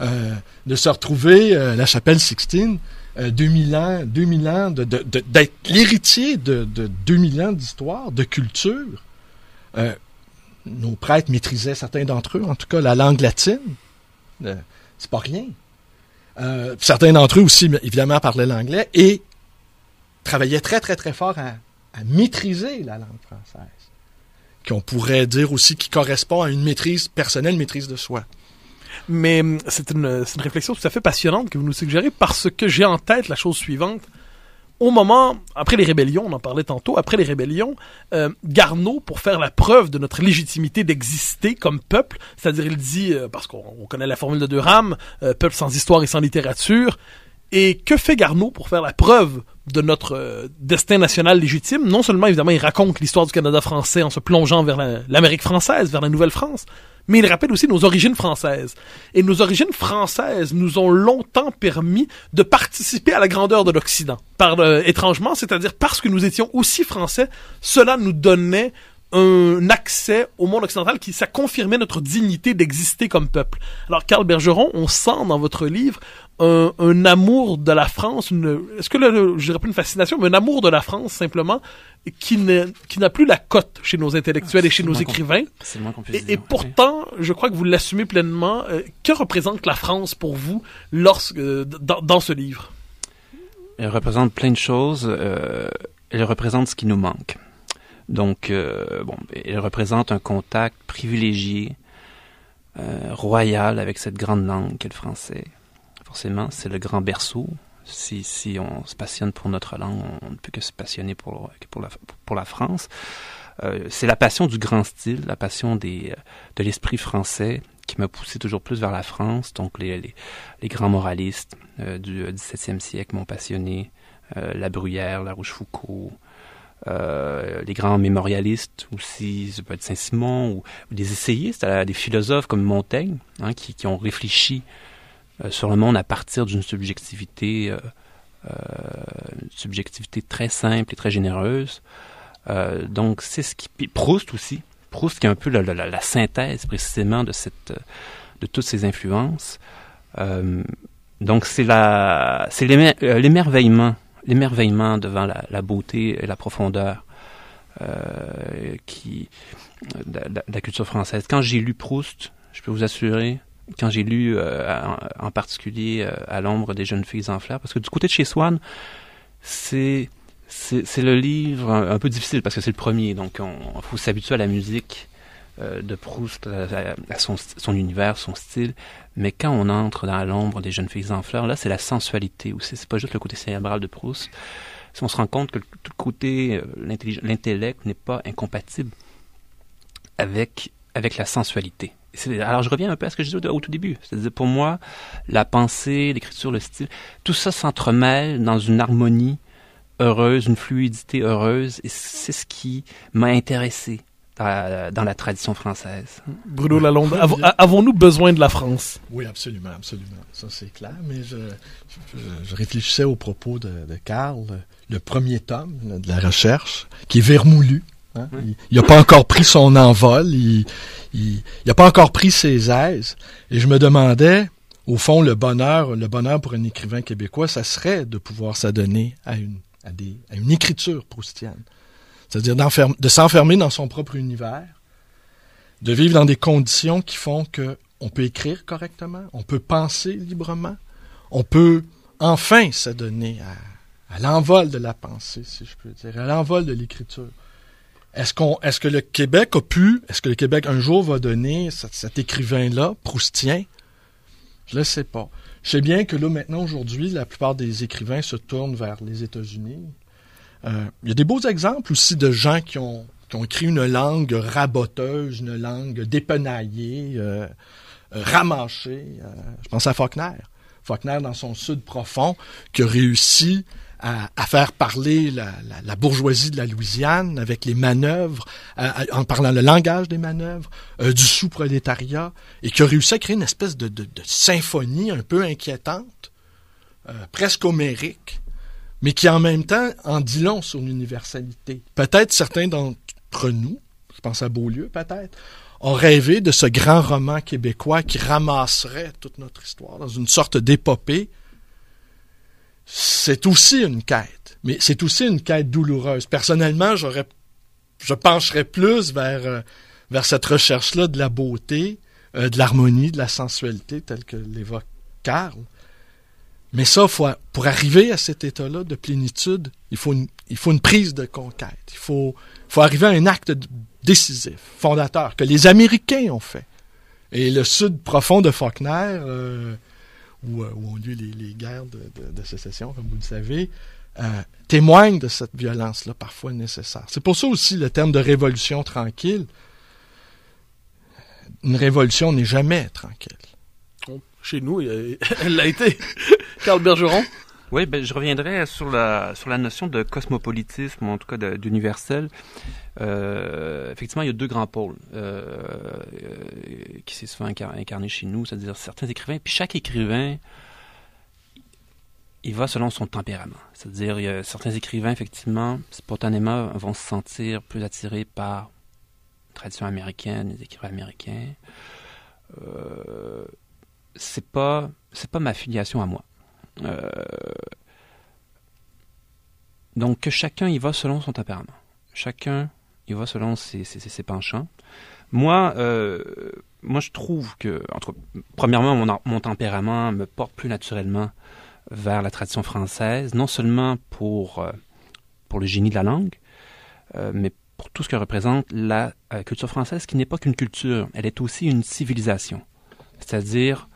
Euh, de se retrouver à euh, la chapelle Sixtine, 2000 euh, ans, 2000 ans, d'être l'héritier de, 2000 ans d'histoire, de culture. nos prêtres maîtrisaient certains d'entre eux, en tout cas la langue latine. c'est pas rien. certains d'entre eux aussi, évidemment, parlaient l'anglais et travaillaient très, très, très fort à maîtriser la langue française qu'on pourrait dire aussi qui correspond à une maîtrise personnelle, maîtrise de soi. Mais hum, c'est une, réflexion tout à fait passionnante que vous nous suggérez parce que j'ai en tête la chose suivante. Au moment, après les rébellions, on en parlait tantôt, après les rébellions, euh, Garneau, pour faire la preuve de notre légitimité d'exister comme peuple, c'est-à-dire il dit, euh, parce qu'on connaît la formule de Durham, euh, peuple sans histoire et sans littérature, et que fait Garneau pour faire la preuve de notre euh, destin national légitime. Non seulement, évidemment, il raconte l'histoire du Canada français en se plongeant vers l'Amérique française, vers la Nouvelle-France, mais il rappelle aussi nos origines françaises. Et nos origines françaises nous ont longtemps permis de participer à la grandeur de l'Occident. Par euh, étrangement, c'est-à-dire parce que nous étions aussi français, cela nous donnait un accès au monde occidental qui ça confirmait notre dignité d'exister comme peuple. Alors Carl Bergeron, on sent dans votre livre un, amour de la France, est-ce que le, je dirais pas une fascination, mais un amour de la France simplement qui n'a plus la cote chez nos intellectuels ah, et chez nos écrivains. C'est et, et, pourtant, je crois que vous l'assumez pleinement. Euh, que représente la France pour vous lorsque euh, dans, ce livre Elle représente plein de choses. Euh, elle représente ce qui nous manque. Donc, bon, elle représente un contact privilégié, royal avec cette grande langue qu'est le français c'est le grand berceau. Si, si, on se passionne pour notre langue, on ne peut que se passionner pour, la, France. Euh, c'est la passion du grand style, la passion des, euh, de l'esprit français qui m'a poussé toujours plus vers la France. Donc les, les, grands moralistes euh, du XVIIe siècle m'ont passionné. la Bruyère, La Rochefoucauld, les grands mémorialistes aussi, ça peut être Saint-Simon, ou, des essayistes, des philosophes comme Montaigne, hein, qui, ont réfléchi euh, sur le monde à partir d'une subjectivité, euh, euh, subjectivité très simple et très généreuse. donc c'est ce qui Proust aussi, Proust qui est un peu la, la, synthèse précisément de cette, de toutes ces influences. donc c'est la, c'est l'émerveillement, l'émerveillement devant la, beauté et la profondeur qui, de, de, la culture française. Quand j'ai lu Proust, je peux vous assurer quand j'ai lu euh, en particulier euh, À l'ombre des jeunes filles en fleurs, parce que du côté de chez Swann, c'est c'est le livre un, peu difficile parce que c'est le premier, donc on faut s'habituer à la musique euh, de Proust, à, son, son, univers, son style. Mais quand on entre dans l'ombre des jeunes filles en fleurs, là, c'est la sensualité aussi. C'est pas juste le côté cérébral de Proust. Si on se rend compte que tout le côté, l'intellect n'est pas incompatible avec, avec la sensualité alors je reviens un peu à ce que je disais au, tout début. C'est-à-dire pour moi, la pensée, l'écriture, le style, tout ça s'entremêle dans une harmonie heureuse, une fluidité heureuse, et c'est ce qui m'a intéressé dans la tradition française. Bruno Lalonde, avons-nous besoin de la France? Oui, absolument, absolument. Ça, c'est clair. Mais je, réfléchissais au propos de, de Karl, le premier tome de la recherche, qui est vermoulu, Hein? Il n'a pas encore pris son envol, il n'a pas encore pris ses aises. Et je me demandais, au fond, le bonheur, le bonheur pour un écrivain québécois, ça serait de pouvoir s'adonner à une, à, une écriture proustienne. C'est-à-dire de s'enfermer dans son propre univers, de vivre dans des conditions qui font que on peut écrire correctement, on peut penser librement, on peut enfin s'adonner à l'envol de la pensée, si je peux dire, à l'envol de l'écriture. Est-ce qu'on, est-ce que le Québec a pu, est-ce que le Québec un jour va donner cet, écrivain-là, Proustien? Je ne sais pas. Je sais bien que là, maintenant, aujourd'hui, la plupart des écrivains se tournent vers les États-Unis. Euh, il y a des beaux exemples aussi de gens qui ont, écrit une langue raboteuse, une langue dépenaillée, euh, ramachée. Euh, je pense à Faulkner. Faulkner, dans son sud profond, qui a réussi à, faire parler la, bourgeoisie de la Louisiane avec les manœuvres, en parlant le langage des manœuvres, euh, du sous-prolétariat, et qui a réussi à créer une espèce de, symphonie un peu inquiétante, euh, presque homérique, mais qui en même temps en dit long sur l'universalité. Peut-être certains d'entre nous, je pense à Beaulieu peut-être, ont rêvé de ce grand roman québécois qui ramasserait toute notre histoire dans une sorte d'épopée c'est aussi une quête, mais c'est aussi une quête douloureuse. Personnellement, j'aurais, je pencherais plus vers, euh, vers cette recherche-là de la beauté, euh, de l'harmonie, de la sensualité, telle que l'évoque Karl. Mais ça, faut, pour arriver à cet état-là de plénitude, il faut une, il faut une prise de conquête. Il faut, faut arriver à un acte décisif, fondateur, que les Américains ont fait. Et le Sud profond de Faulkner, euh, où, euh, ont lieu les, guerres de, sécession, comme vous le savez, euh, témoignent de cette violence-là parfois nécessaire. C'est pour ça aussi le terme de révolution tranquille. Une révolution n'est jamais tranquille. Chez nous, elle l'a été. Carl Bergeron oui, ben, je reviendrai sur la, sur la notion de cosmopolitisme, en tout cas d'universel. Euh, effectivement, il y a deux grands pôles euh, euh, qui s'est souvent incarné chez nous, c'est-à-dire certains écrivains. Puis chaque écrivain, il va selon son tempérament. C'est-à-dire, certains écrivains, effectivement, spontanément, vont se sentir plus attirés par la tradition américaine, les écrivains américains. c'est pas, c'est pas ma filiation à moi. Euh, donc que chacun y va selon son tempérament. Chacun y va selon ses, penchants. Moi, euh, moi, je trouve que, entre, premièrement, mon, tempérament me porte plus naturellement vers la tradition française, non seulement pour, euh, pour le génie de la langue, mais pour tout ce que représente la culture française, qui n'est pas qu'une culture, elle est aussi une civilisation. C'est-à-dire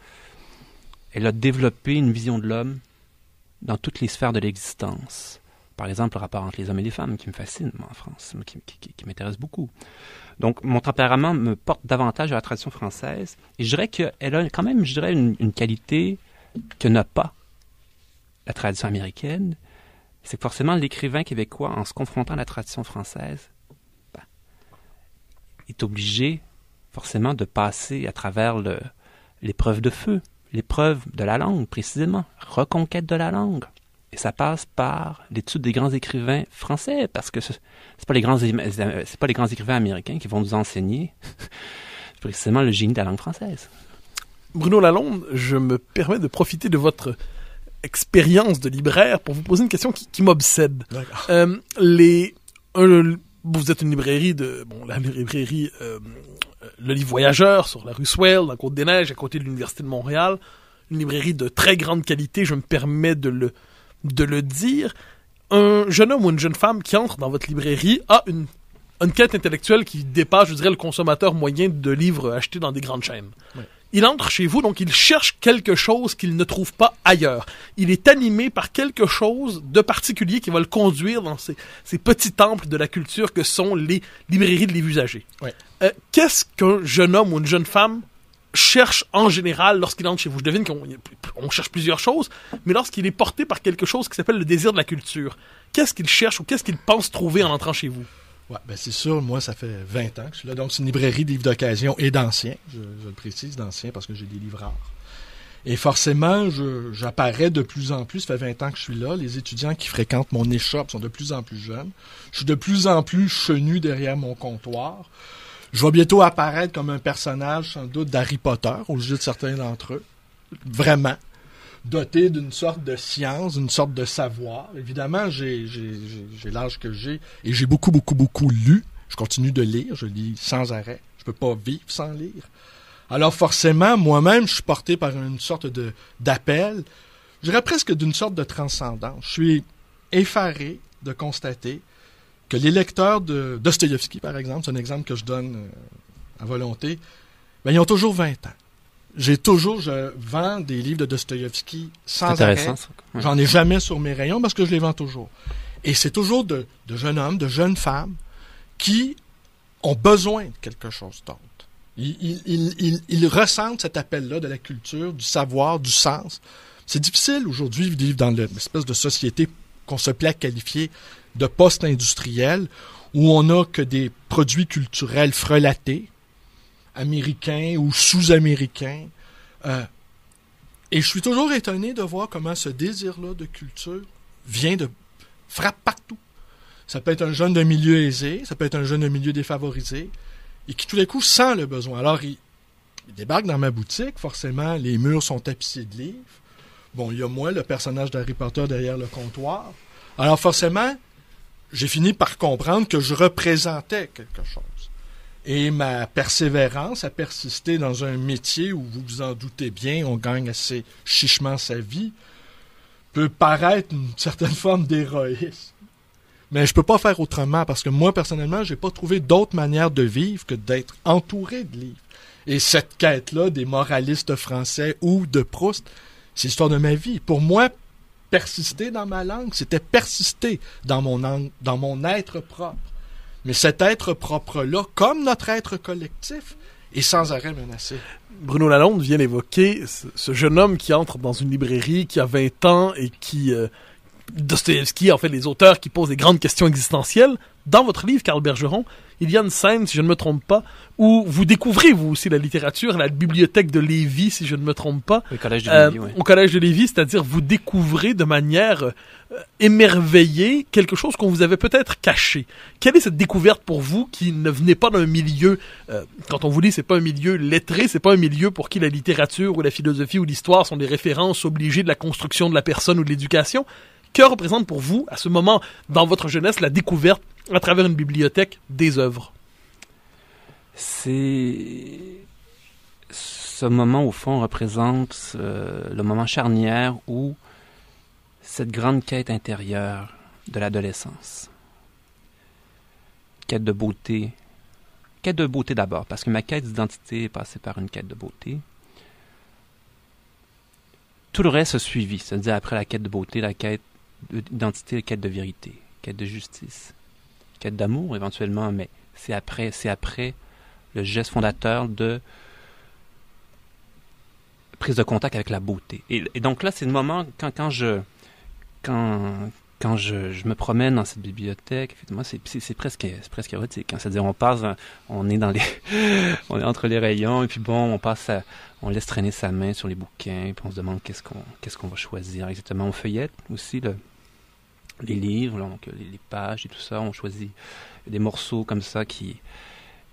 elle a développé une vision de l'homme dans toutes les sphères de l'existence. Par exemple, le rapport entre les hommes et les femmes qui me fascine, en France, qui, m'intéresse beaucoup. Donc, mon tempérament me porte davantage à la tradition française. Et je dirais qu'elle a quand même, je dirais, une, qualité que n'a pas la tradition américaine. C'est que forcément, l'écrivain québécois, en se confrontant à la tradition française, ben, est obligé forcément de passer à travers l'épreuve de feu l'épreuve de la langue, précisément, reconquête de la langue. Et ça passe par l'étude des grands écrivains français, parce que ce n'est pas, les grands, pas les grands écrivains américains qui vont nous enseigner précisément le génie de la langue française. Bruno Lalonde, je me permets de profiter de votre expérience de libraire pour vous poser une question qui, m'obsède. Euh, les, vous êtes une librairie de, bon, la librairie euh, euh, Le Livre Voyageur sur la rue Swell, dans Côte des Neiges, à côté de l'Université de Montréal, une librairie de très grande qualité, je me permets de le, de le dire. Un jeune homme ou une jeune femme qui entre dans votre librairie a une, quête intellectuelle qui dépasse, je dirais, le consommateur moyen de livres achetés dans des grandes chaînes. Il entre chez vous, donc il cherche quelque chose qu'il ne trouve pas ailleurs. Il est animé par quelque chose de particulier qui va le conduire dans ces, petits temples de la culture que sont les librairies de livres euh, Qu'est-ce qu'un jeune homme ou une jeune femme cherche en général lorsqu'il entre chez vous. Je devine qu'on cherche plusieurs choses, mais lorsqu'il est porté par quelque chose qui s'appelle le désir de la culture, qu'est-ce qu'il cherche ou qu'est-ce qu'il pense trouver en entrant chez vous oui, ben, c'est sûr, moi, ça fait 20 ans que je suis là. Donc, c'est une librairie de livres d'occasion et d'anciens. Je, le précise, d'anciens, parce que j'ai des livres rares. Et forcément, j'apparais de plus en plus. Ça fait 20 ans que je suis là. Les étudiants qui fréquentent mon échoppe sont de plus en plus jeunes. Je suis de plus en plus chenu derrière mon comptoir. Je vais bientôt apparaître comme un personnage, sans doute, d'Harry Potter, au jeu de certains d'entre eux. Vraiment doté d'une sorte de science, d'une sorte de savoir. Évidemment, j'ai l'âge que j'ai et j'ai beaucoup, beaucoup, beaucoup lu. Je continue de lire, je lis sans arrêt. Je ne peux pas vivre sans lire. Alors forcément, moi-même, je suis porté par une sorte de d'appel, je dirais presque d'une sorte de transcendance. Je suis effaré de constater que les lecteurs de Dostoïevski, par exemple, c'est un exemple que je donne euh, à volonté, ben, ils ont toujours 20 ans. J'ai toujours, je vends des livres de Dostoïevski sans arrêt. J'en ai jamais sur mes rayons parce que je les vends toujours. Et c'est toujours de, jeunes hommes, de jeunes femmes qui ont besoin de quelque chose d'autre. Ils, ressentent cet appel-là de la culture, du savoir, du sens. C'est difficile aujourd'hui de vivre dans une espèce de société qu'on se plaît à qualifier de post-industrielle où on n'a que des produits culturels frelatés, Américain ou sous américain euh, et je suis toujours étonné de voir comment ce désir-là de culture vient de frappe partout. Ça peut être un jeune de milieu aisé, ça peut être un jeune de milieu défavorisé, et qui tout d'un coup sent le besoin. Alors, il, débarque dans ma boutique, forcément, les murs sont tapissés de livres. Bon, il y a moi, le personnage d'Harry reporter derrière le comptoir. Alors, forcément, j'ai fini par comprendre que je représentais quelque chose. Et ma persévérance à persister dans un métier où, vous vous en doutez bien, on gagne assez chichement sa vie, peut paraître une certaine forme d'héroïsme. Mais je ne peux pas faire autrement parce que moi, personnellement, je n'ai pas trouvé d'autre manière de vivre que d'être entouré de livres. Et cette quête-là des moralistes français ou de Proust, c'est l'histoire de ma vie. Pour moi, persister dans ma langue, c'était persister dans mon, dans mon être propre. Mais cet être propre-là, comme notre être collectif, est sans arrêt menacé. Bruno Lalonde vient d'évoquer ce jeune homme qui entre dans une librairie, qui a 20 ans et qui... Euh, Dostoïevski, Dostoevsky, en fait, les auteurs qui posent des grandes questions existentielles, dans votre livre, Carl Bergeron, il y a une scène, si je ne me trompe pas, où vous découvrez, vous aussi, la littérature, la bibliothèque de Lévis, si je ne me trompe pas. Au collège de euh, Lévis, oui. Au collège de Lévis, c'est-à-dire vous découvrez de manière euh, émerveillée quelque chose qu'on vous avait peut-être caché. Quelle est cette découverte pour vous qui ne venait pas d'un milieu, euh, quand on vous dit c'est pas un milieu lettré, c'est pas un milieu pour qui la littérature ou la philosophie ou l'histoire sont des références obligées de la construction de la personne ou de l'éducation. Que représente pour vous, à ce moment, dans votre jeunesse, la découverte à travers une bibliothèque des œuvres? C'est ce moment, au fond, représente euh, le moment charnière où cette grande quête intérieure de l'adolescence, quête de beauté, quête de beauté d'abord, parce que ma quête d'identité est passée par une quête de beauté. Tout le reste a suivi, c'est-à-dire après la quête de beauté, la quête d'identité, quête de vérité, quête de justice, quête d'amour éventuellement, mais c'est après, c'est après le geste fondateur de prise de contact avec la beauté. Et, donc là, c'est le moment quand, quand je quand, quand je, je, me promène dans cette bibliothèque, effectivement, c'est, c'est, presque presque érotique. Hein. C'est-à-dire, on passe, on est dans les, on est entre les rayons, et puis bon, on passe, on laisse traîner sa main sur les bouquins, puis on se demande qu'est-ce qu'on qu'est-ce qu'on va choisir exactement. On feuillette aussi le, les livres, donc les pages et tout ça. On choisit des morceaux comme ça qui,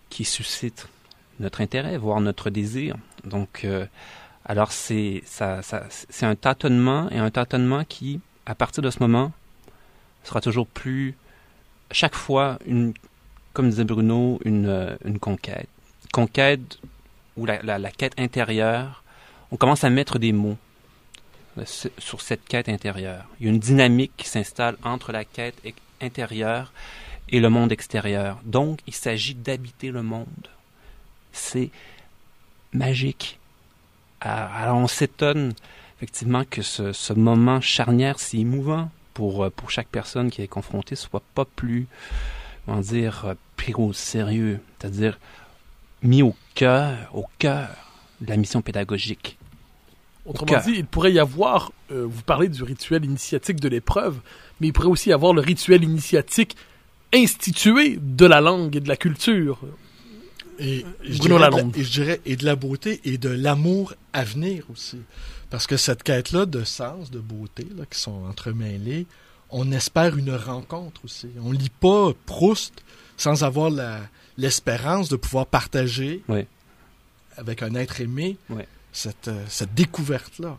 qui suscitent notre intérêt, voire notre désir. Donc, euh, alors c'est ça, c'est un tâtonnement et un tâtonnement qui, à partir de ce moment, sera toujours plus, chaque fois, une, comme disait Bruno, une, euh, conquête. Conquête ou la quête intérieure. On commence à mettre des mots sur cette quête intérieure. Il y a une dynamique qui s'installe entre la quête intérieure et le monde extérieur. Donc, il s'agit d'habiter le monde. C'est magique. Alors, on s'étonne effectivement que ce, moment charnière si émouvant pour, euh, pour chaque personne qui est confrontée soit pas plus, comment dire, euh, pris au sérieux, c'est-à-dire mis au cœur, au cœur de la mission pédagogique Autrement dit, il pourrait y avoir, euh, vous parlez du rituel initiatique de l'épreuve, mais il pourrait aussi y avoir le rituel initiatique institué de la langue et de la culture. Et, je et de la beauté et de l'amour à venir aussi. Parce que cette quête-là de sens, de beauté, qui sont entremêlées, on espère une rencontre aussi. On lit pas Proust sans avoir l'espérance de pouvoir partager avec un être aimé oui. Euh, cette, découverte-là.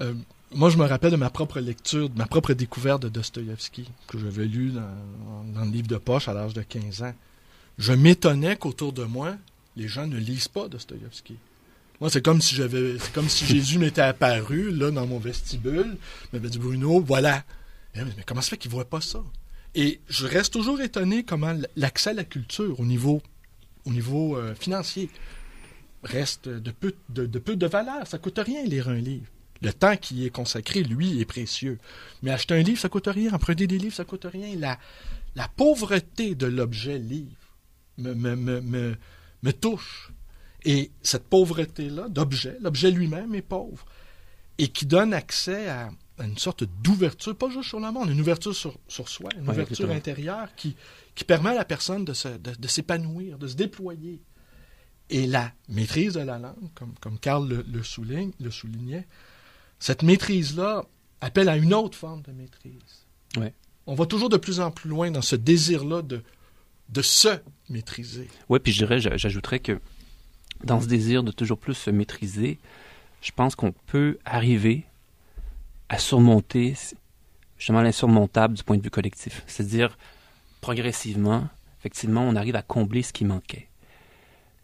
Euh, moi, je me rappelle de ma propre lecture, de ma propre découverte de Dostoïevski, que j'avais lu dans, dans, le livre de poche à l'âge de 15 ans. Je m'étonnais qu'autour de moi, les gens ne lisent pas Dostoïevski. Moi, c'est comme si j'avais, c'est comme si Jésus m'était apparu, là, dans mon vestibule, m'avait dit Bruno, voilà. Mais, comment ça fait qu'ils ne voient pas ça? Et je reste toujours étonné comment l'accès à la culture au niveau, au niveau euh, financier, reste de peu de, valeur. Ça coûte rien lire un livre. Le temps qui est consacré, lui, est précieux. Mais acheter un livre, ça coûte rien. Emprunter des livres, ça coûte rien. La, la pauvreté de l'objet livre me, me, touche. Et cette pauvreté-là d'objet, l'objet lui-même est pauvre. Et qui donne accès à, une sorte d'ouverture, pas juste sur le monde, une ouverture sur, soi, une ouverture intérieure qui, permet à la personne de s'épanouir, de se déployer et la maîtrise de la langue, comme, comme Karl le, souligne, le soulignait, cette maîtrise-là appelle à une autre forme de maîtrise. On va toujours de plus en plus loin dans ce désir-là de, de se maîtriser. Oui, puis je dirais, j'ajouterais que dans ce désir de toujours plus se maîtriser, je pense qu'on peut arriver à surmonter justement l'insurmontable du point de vue collectif. C'est-à-dire, progressivement, effectivement, on arrive à combler ce qui manquait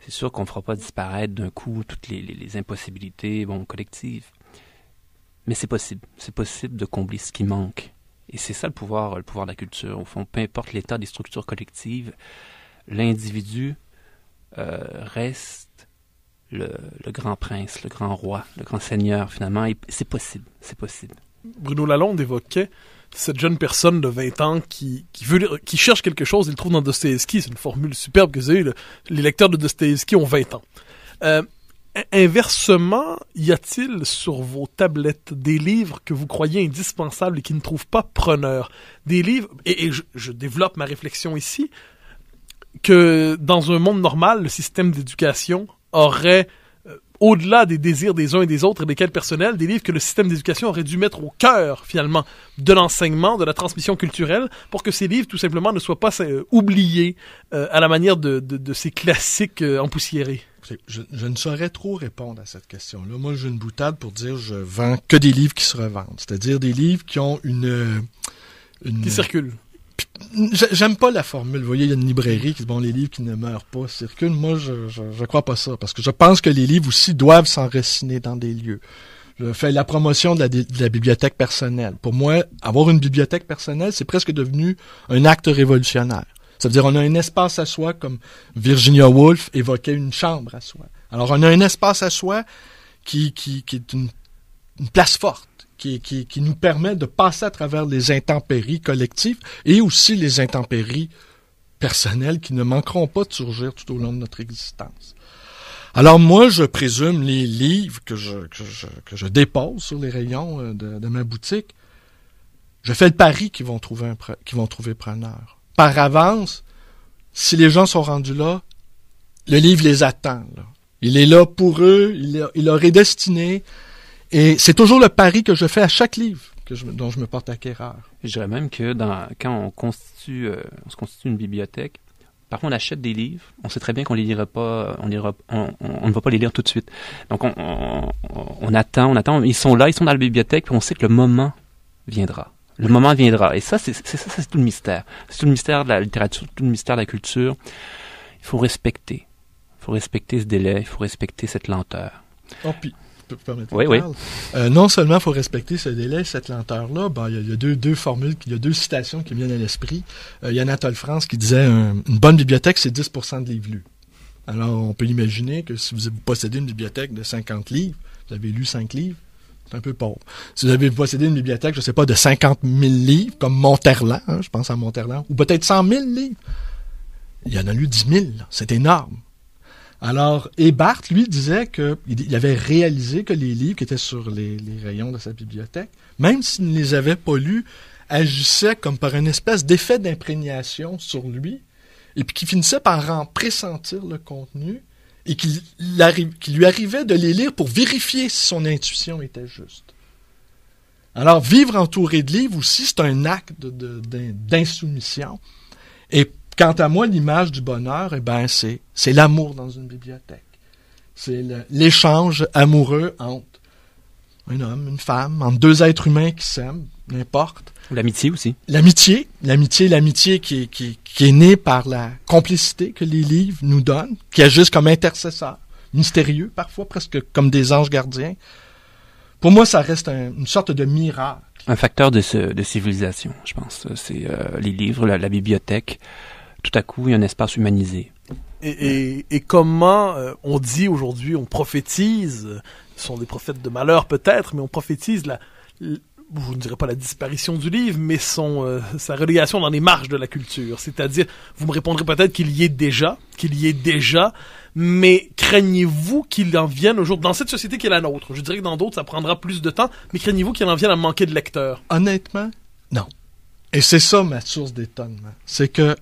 c'est sûr qu'on ne fera pas disparaître d'un coup toutes les, impossibilités bon, collectives. Mais c'est possible. C'est possible de combler ce qui manque. Et c'est ça le pouvoir, le pouvoir de la culture. Au fond, peu importe l'état des structures collectives, l'individu euh, reste le, grand prince, le grand roi, le grand seigneur, finalement. c'est possible. C'est possible. Bruno Lalonde évoquait cette jeune personne de 20 ans qui, cherche quelque chose, il trouve dans Dostoevsky. C'est une formule superbe que vous avez. les lecteurs de Dostoevsky ont 20 ans. Euh, inversement, y a-t-il sur vos tablettes des livres que vous croyez indispensables et qui ne trouvent pas preneur? Des livres, et, je, développe ma réflexion ici, que dans un monde normal, le système d'éducation aurait au-delà des désirs des uns et des autres et des personnels des livres que le système d'éducation aurait dû mettre au cœur, finalement, de l'enseignement, de la transmission culturelle, pour que ces livres, tout simplement, ne soient pas euh, oubliés euh, à la manière de, ces classiques euh, empoussiérés. Je, ne saurais trop répondre à cette question-là. Moi, j'ai une boutade pour dire je vends que des livres qui se revendent, c'est-à-dire des livres qui ont une... une... Qui circulent J'aime pas la formule. Vous voyez, il y a une librairie qui dit, bon, les livres qui ne meurent pas circulent. Moi, je, je, crois pas ça, parce que je pense que les livres aussi doivent s'enraciner dans des lieux. Je fais la promotion de la, bibliothèque personnelle. Pour moi, avoir une bibliothèque personnelle, c'est presque devenu un acte révolutionnaire. Ça veut dire on a un espace à soi, comme Virginia Woolf évoquait une chambre à soi. Alors on a un espace à soi qui, qui, qui est une place forte qui, nous permet de passer à travers les intempéries collectives et aussi les intempéries personnelles qui ne manqueront pas de surgir tout au long de notre existence. Alors moi, je présume les livres que je, dépose sur les rayons euh, de, ma boutique, je fais le pari qu'ils vont trouver, vont trouver preneur. Par avance, si les gens sont rendus là, le livre les attend. Il est là pour eux, il, il leur est destiné. Et c'est toujours le pari que je fais à chaque livre que dont je me porte acquéreur. Je dirais même que dans, quand on, constitue, euh, on se constitue une bibliothèque, parfois on achète des livres, on sait très bien qu'on les lira pas, on, on, ne va pas les lire tout de suite. Donc on, on, attend, on attend, ils sont là, ils sont dans la bibliothèque, puis on sait que le moment viendra. Le moment viendra. Et ça, c'est ça, c'est tout le mystère. C'est tout le mystère de la littérature, tout le mystère de la culture. Il faut respecter. Il faut respecter ce délai, il faut respecter cette lenteur. Oh, puis, oui, euh, non seulement il faut respecter ce délai, cette lenteur-là, il y, a, deux, formules, il y a deux citations qui viennent à l'esprit. Euh, il y a Anatole France qui disait Une bonne bibliothèque, c'est 10 de livres lus. Alors, on peut imaginer que si vous, possédez une bibliothèque de 50 livres, vous avez lu 5 livres, c'est un peu pauvre. Si vous avez possédé une bibliothèque, je ne sais pas, de 50 000 livres, comme Monterland, hein, je pense à Monterland, ou peut-être 100 000 livres, il y en a eu 10 000, c'est énorme. Alors, et lui, disait qu'il avait réalisé que les livres qui étaient sur les, rayons de sa bibliothèque, même s'il ne les avait pas lus, agissaient comme par une espèce d'effet d'imprégnation sur lui, et puis qui finissait par en pressentir le contenu, et qu'il lui arrivait de les lire pour vérifier si son intuition était juste. Alors, vivre entouré de livres aussi, c'est un acte d'insoumission. et Quant à moi, l'image du bonheur, eh ben, c'est, l'amour dans une bibliothèque. C'est l'échange amoureux entre un homme, une femme, entre deux êtres humains qui s'aiment, n'importe. L'amitié aussi. L'amitié, l'amitié, l'amitié qui, qui, est née par la complicité que les livres nous donnent, qui agissent comme intercesseurs, mystérieux parfois, presque comme des anges gardiens. Pour moi, ça reste une sorte de miracle. Un facteur de, civilisation, je pense. C'est euh, les livres, la bibliothèque tout à coup, il y a un espace humanisé. Et, comment euh, on dit aujourd'hui, on prophétise, ce sont des prophètes de malheur peut-être, mais on prophétise la, vous je ne dirais pas la disparition du livre, mais son euh, sa relégation dans les marges de la culture. C'est-à-dire, vous me répondrez peut-être qu'il y est déjà, qu'il y est déjà, mais craignez-vous qu'il en vienne aujourd'hui, jour, dans cette société qui est la nôtre, je dirais que dans d'autres, ça prendra plus de temps, mais craignez-vous qu'il en vienne à manquer de lecteurs Honnêtement, non. Et c'est ça ma source d'étonnement. C'est que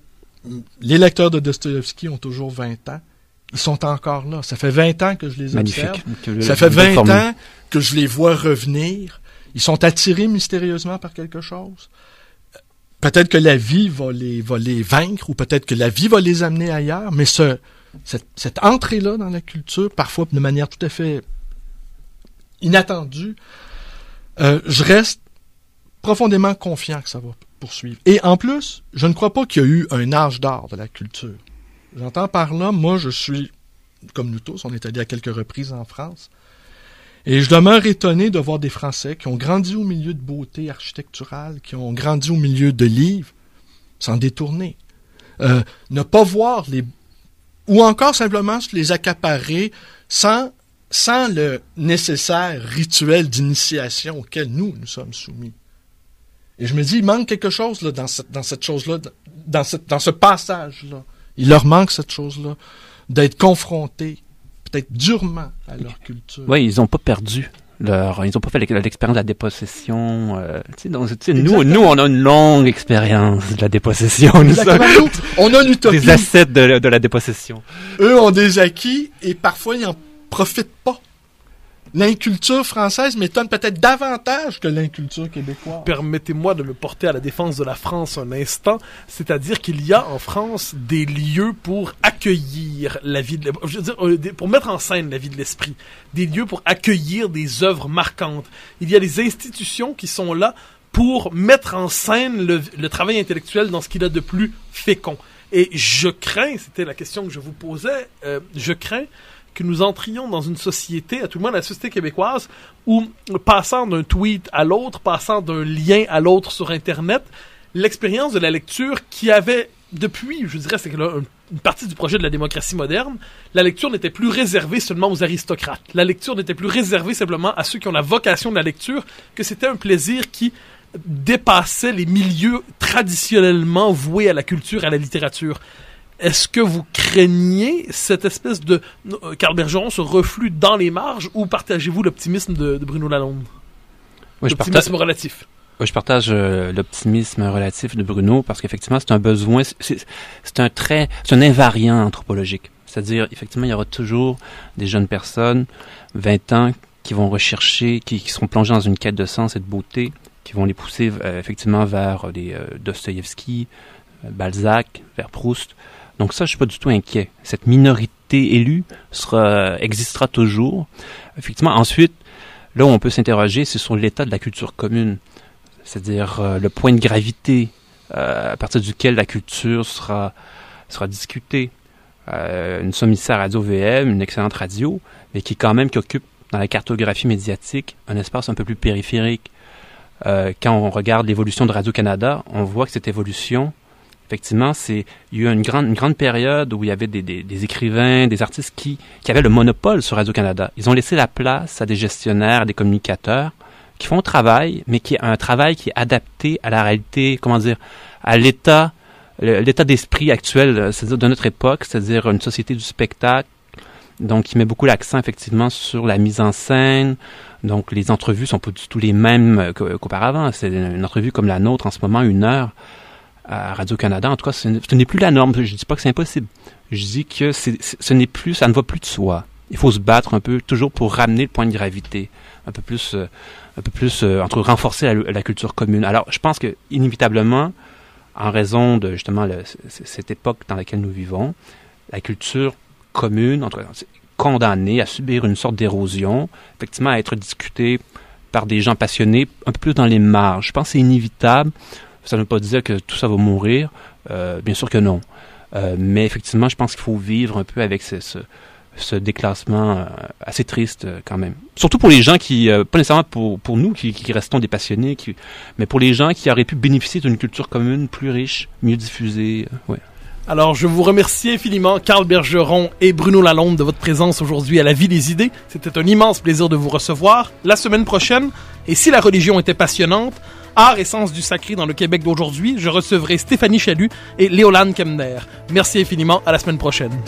les lecteurs de Dostoïevski ont toujours 20 ans. Ils sont encore là. Ça fait 20 ans que je les observe. Ça fait 20 ans que je les vois revenir. Ils sont attirés mystérieusement par quelque chose. Peut-être que la vie va les, vaincre ou peut-être que la vie va les amener ailleurs, mais ce, cette, entrée-là dans la culture, parfois de manière tout à fait inattendue, euh, je reste profondément confiant que ça va poursuivre. Et en plus, je ne crois pas qu'il y ait eu un âge d'art de la culture. J'entends par là, moi je suis, comme nous tous, on est allé à quelques reprises en France, et je demeure étonné de voir des Français qui ont grandi au milieu de beauté architecturale, qui ont grandi au milieu de livres, s'en détourner. Euh, ne pas voir les... ou encore simplement se les accaparer sans, sans le nécessaire rituel d'initiation auquel nous, nous sommes soumis. Et je me dis, il manque quelque chose là, dans, cette chose-là, dans, dans ce passage-là. Il leur manque cette chose-là, d'être confrontés, peut-être durement, à leur culture. Oui, ils n'ont pas perdu. Leur, ils n'ont pas fait l'expérience de la dépossession. Euh, nous, nous, on a une longue expérience de la dépossession. on a une utopie. Des assets de, de, la dépossession. Eux ont des acquis et parfois ils n'en profitent pas l'inculture française m'étonne peut-être davantage que l'inculture québécoise. Permettez-moi de me porter à la défense de la France un instant, c'est-à-dire qu'il y a en France des lieux pour accueillir la vie de, je veux dire, euh, pour mettre en scène la vie de l'esprit, des lieux pour accueillir des œuvres marquantes. Il y a des institutions qui sont là pour mettre en scène le, travail intellectuel dans ce qu'il a de plus fécond. Et je crains, c'était la question que je vous posais, euh, je crains que nous entrions dans une société, à tout le monde, la société québécoise, où passant d'un tweet à l'autre, passant d'un lien à l'autre sur Internet, l'expérience de la lecture qui avait depuis, je dirais, c'est une partie du projet de la démocratie moderne, la lecture n'était plus réservée seulement aux aristocrates. La lecture n'était plus réservée simplement à ceux qui ont la vocation de la lecture, que c'était un plaisir qui dépassait les milieux traditionnellement voués à la culture, à la littérature. Est-ce que vous craignez cette espèce de euh, Carl Bergeron, ce reflux dans les marges, ou partagez-vous l'optimisme de, Bruno Lalonde L'optimisme relatif. Oui, je partage euh, l'optimisme relatif de Bruno parce qu'effectivement, c'est un besoin, c'est un trait, c'est un invariant anthropologique. C'est-à-dire, effectivement, il y aura toujours des jeunes personnes, 20 ans, qui vont rechercher, qui, seront plongées dans une quête de sens et de beauté, qui vont les pousser euh, effectivement vers les Dostoïevski, Balzac, vers Proust. Donc ça, je suis pas du tout inquiet. Cette minorité élue existera toujours. Effectivement, ensuite, là où on peut s'interroger, c'est sur l'état de la culture commune, c'est-à-dire euh, le point de gravité euh, à partir duquel la culture sera, discutée. Euh, une nous sommes ici à Radio VM, une excellente radio, mais qui quand même qui occupe dans la cartographie médiatique un espace un peu plus périphérique. quand on regarde l'évolution de Radio-Canada, on voit que cette évolution effectivement, c'est il y a eu une grande, grande période où il y avait des, écrivains, des artistes qui, avaient le monopole sur Radio-Canada. Ils ont laissé la place à des gestionnaires, à des communicateurs qui font travail, mais qui est un travail qui est adapté à la réalité, comment dire, à l'état l'état d'esprit actuel, euh, cest de notre époque, c'est-à-dire une société du spectacle, donc qui met beaucoup l'accent effectivement sur la mise en scène. Donc les entrevues sont pas du tout les mêmes euh, qu'auparavant. C'est une entrevue comme la nôtre en ce moment, une heure à Radio-Canada. En tout cas, ce, n'est plus la norme. Je ne dis pas que c'est impossible. Je dis que ce n'est plus, ça ne va plus de soi. Il faut se battre un peu, toujours pour ramener le point de gravité, un peu plus, euh, un peu plus euh, entre renforcer la, culture commune. Alors, je pense que inévitablement, en raison de justement cette époque dans laquelle nous vivons, la culture commune, entre, condamnée à subir une sorte d'érosion, effectivement à être discutée par des gens passionnés un peu plus dans les marges. Je pense que c'est inévitable. Ça ne veut pas dire que tout ça va mourir. Euh, bien sûr que non. Euh, mais effectivement, je pense qu'il faut vivre un peu avec ce, déclassement euh, assez triste quand même. Surtout pour les gens qui, pas nécessairement pour, nous qui, restons des passionnés, mais pour les gens qui auraient pu bénéficier d'une culture commune plus riche, mieux diffusée. Alors, je vous remercie infiniment, Carl Bergeron et Bruno Lalonde, de votre présence aujourd'hui à la Vie des Idées. C'était un immense plaisir de vous recevoir. La semaine prochaine, et si la religion était passionnante, Art et sens du sacré dans le Québec d'aujourd'hui, je recevrai Stéphanie Chalut et Léolane Kemner. Merci infiniment, à la semaine prochaine.